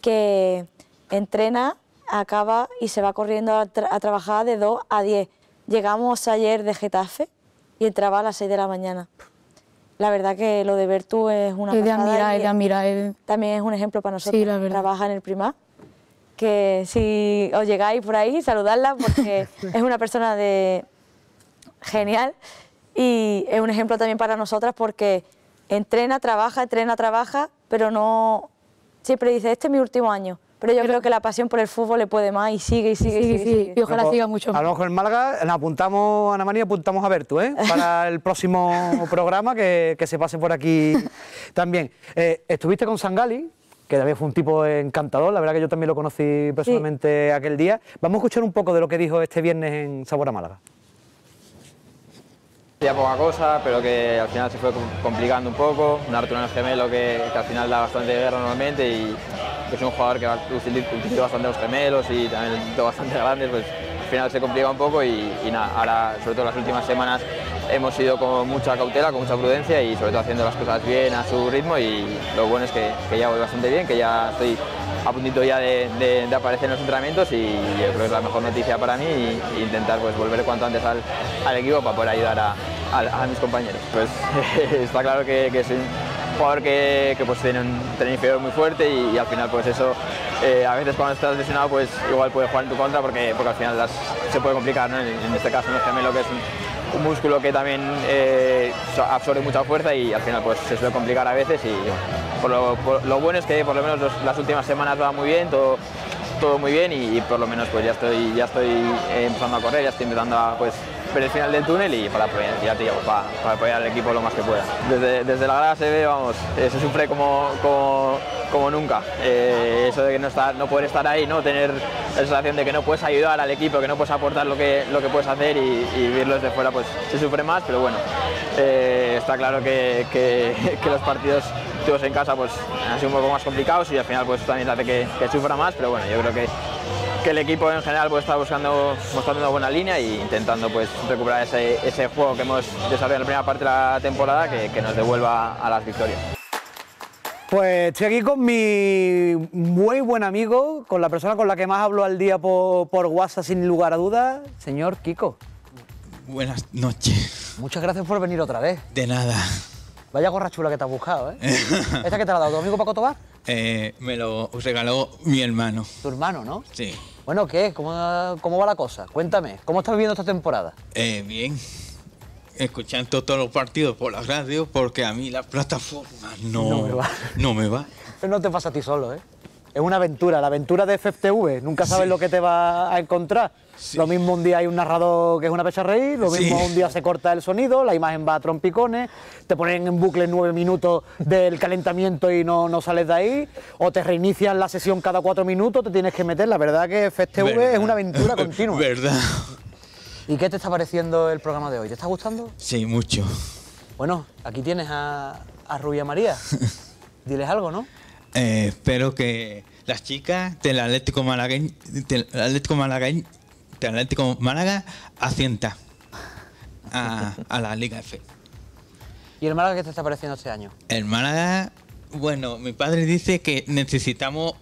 que entrena, acaba y se va corriendo a, trabajar de 2 a 10. Llegamos ayer de Getafe y entraba a las 6 de la mañana. La verdad que lo de Bertu es una... Es También es un ejemplo para nosotros. Trabaja en el primar que si os llegáis por ahí, saludarla porque es una persona de genial y es un ejemplo también para nosotras porque entrena, trabaja, entrena, trabaja, pero no siempre dice, este es mi último año. Pero yo creo que la pasión por el fútbol le puede más y sigue y sigue, y, sigue, y ojalá siga mucho. A lo mejor en Málaga nos apuntamos, Ana María, apuntamos a Bertu, ¿eh? Para el próximo programa que, se pase por aquí también. Eh, estuviste con Sangali, que también fue un tipo encantador, la verdad que yo también lo conocí personalmente aquel día. Vamos a escuchar un poco de lo que dijo este viernes en Sabor Málaga. "...hacía poca cosa, pero que al final se fue complicando un poco. Un Arturo gemelo que, que, al final da bastante guerra normalmente y que es un jugador que va utiliza bastante los gemelos y también bastante grandes, pues final se complica un poco y, nada, ahora sobre todo las últimas semanas hemos ido con mucha cautela, con mucha prudencia y sobre todo haciendo las cosas bien a su ritmo y lo bueno es que ya voy bastante bien, que ya estoy a puntito ya de, aparecer en los entrenamientos y yo creo que es la mejor noticia para mí e intentar pues, volver cuanto antes al, equipo para poder ayudar a, mis compañeros. Pues está claro que, es soy un jugador que, pues, tiene un tren inferior muy fuerte y, al final pues eso eh, a veces cuando estás lesionado pues igual puede jugar en tu contra porque, al final se puede complicar ¿no? en, en, este caso en el gemelo que es un, un músculo que también eh, absorbe mucha fuerza y al final pues se suele complicar a veces y por lo, bueno es que por lo menos las últimas semanas va muy bien, todo, todo muy bien y, por lo menos pues ya estoy, ya estoy empezando a correr, ya estoy empezando a pues pero el final del túnel y para apoyar, pues para, apoyar al equipo lo más que pueda. Desde, desde la grada se ve, vamos, eh, se sufre como, como, nunca. Eh, eso de que no, estar, no poder estar ahí, ¿no? tener la sensación de que no puedes ayudar al equipo, que no puedes aportar lo que, lo que puedes hacer y, y verlo desde fuera, pues se sufre más, pero bueno, eh, está claro que, los partidos en casa pues han sido un poco más complicados y al final pues también hace que sufra más, pero bueno, yo creo que que el equipo en general pues, está buscando, mostrando una buena línea e intentando pues, recuperar ese, juego que hemos desarrollado en la primera parte de la temporada que, nos devuelva a las victorias. Pues estoy aquí con mi muy buen amigo, con la persona con la que más hablo al día por, por WhatsApp sin lugar a dudas, señor Kiko. Buenas noches. Muchas gracias por venir otra vez. De nada. Vaya gorra chula que te has buscado, ¿eh? ¿Esta que te la ha dado tu amigo Paco Tobar? Eh, me lo regaló mi hermano. ¿Tu hermano, no? Sí. Bueno, ¿qué? ¿Cómo, va la cosa? Cuéntame, ¿cómo estás viviendo esta temporada? Eh, bien, escuchando todos los partidos por la radio, porque a mí la plataforma no, no me va. No me va. no te pasa a ti solo, ¿eh? Es una aventura, la aventura de FFTV. Nunca sabes lo que te va a encontrar. Lo mismo un día hay un narrador que es una pecha reír, lo mismo un día se corta el sonido, la imagen va a trompicones, te ponen en bucle nueve minutos del calentamiento y no, no sales de ahí, o te reinician la sesión cada cuatro minutos, te tienes que meter. La verdad que FestV es una aventura continua. Verdad. ¿Y qué te está pareciendo el programa de hoy? ¿Te está gustando? Sí, mucho. Bueno, aquí tienes a, Rubia María. Diles algo, ¿no? Eh, espero que las chicas del Atlético Malagueño, del Atlético Malagueño Atlético Málaga asienta a, la Liga F. ¿Y el Málaga qué te está apareciendo este año? El Málaga, bueno, mi padre dice que necesitamos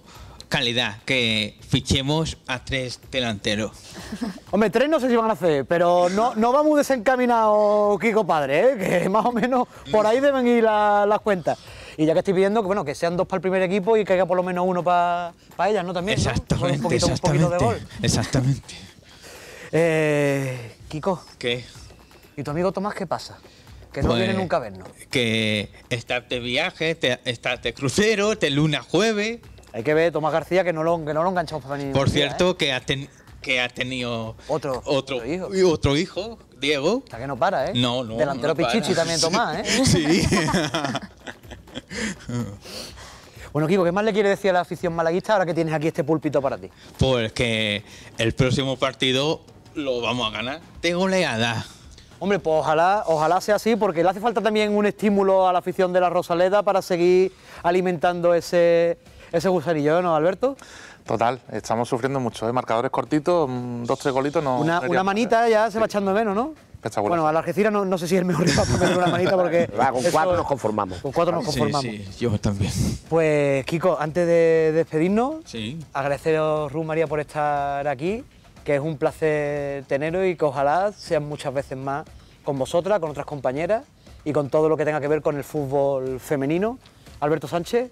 calidad, que fichemos a tres delanteros. Hombre, tres no sé si van a hacer, pero no, no va desencaminado Kiko Padre, ¿eh? que más o menos por ahí deben ir las cuentas. Y ya que estoy pidiendo que bueno que sean dos para el primer equipo y que haya por lo menos uno para para ellas, ¿no? También. Exactamente, Exactamente. Eh, Kiko. ¿Qué? ¿Y tu amigo Tomás qué pasa? Que no viene pues, nunca a vernos. Que está de viaje, estás de crucero, te luna jueves. Hay que ver, Tomás García, que no lo, que no lo enganchamos para venir. Por cierto, ¿eh? que, ha que ha tenido otro, otro, hijo. Otro hijo, Diego. Está que no para, ¿eh? No, no. Delantero Pichichi también, Tomás, ¿eh? Sí. Bueno, Kiko, ¿qué más le quiere decir a la afición malaguista ahora que tienes aquí este púlpito para ti? Pues que el próximo partido lo vamos a ganar Tengo legada. Hombre, pues ojalá, ojalá sea así, porque le hace falta también un estímulo a la afición de la Rosaleda para seguir alimentando ese, ese gusanillo, ¿eh? ¿no, Alberto? Total, estamos sufriendo mucho, ¿eh? marcadores cortitos, mm, dos, tres golitos. No una, manita ya se va echando menos, ¿no? Bueno, a la Algeciras no, sé si es el mejor rival una manita porque... con cuatro nos conformamos. Con cuatro nos conformamos. Sí, sí, yo también. Pues, Kiko, antes de despedirnos, agradeceros, Ruth María, por estar aquí que es un placer teneros y que ojalá sean muchas veces más con vosotras, con otras compañeras y con todo lo que tenga que ver con el fútbol femenino. Alberto Sánchez,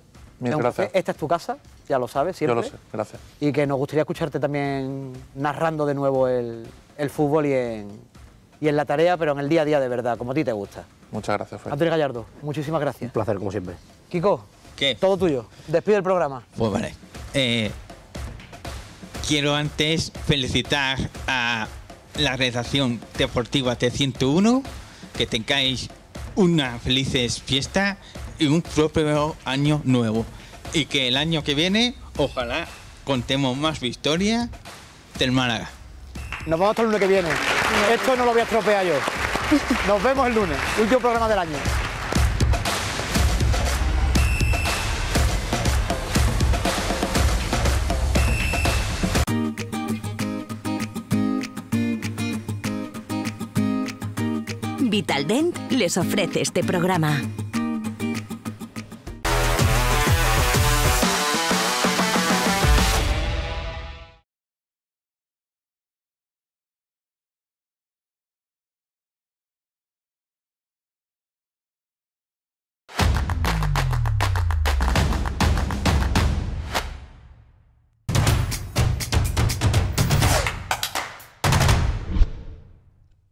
esta es tu casa, ya lo sabes siempre. Yo lo sé, gracias. Y que nos gustaría escucharte también narrando de nuevo el, fútbol y en, y en la tarea, pero en el día a día de verdad, como a ti te gusta. Muchas gracias, Fer. Antonio Gallardo, muchísimas gracias. Un placer, como siempre. Kiko, ¿Qué? todo tuyo. Despide el programa. Pues vale. Eh, quiero antes felicitar a la redacción deportiva T101, que tengáis una felices fiesta y un propio año nuevo. Y que el año que viene, ojalá, contemos más victorias del Málaga. Nos vemos el lunes que viene. Esto no lo voy a estropear yo. Nos vemos el lunes, último programa del año. Vitaldent les ofrece este programa.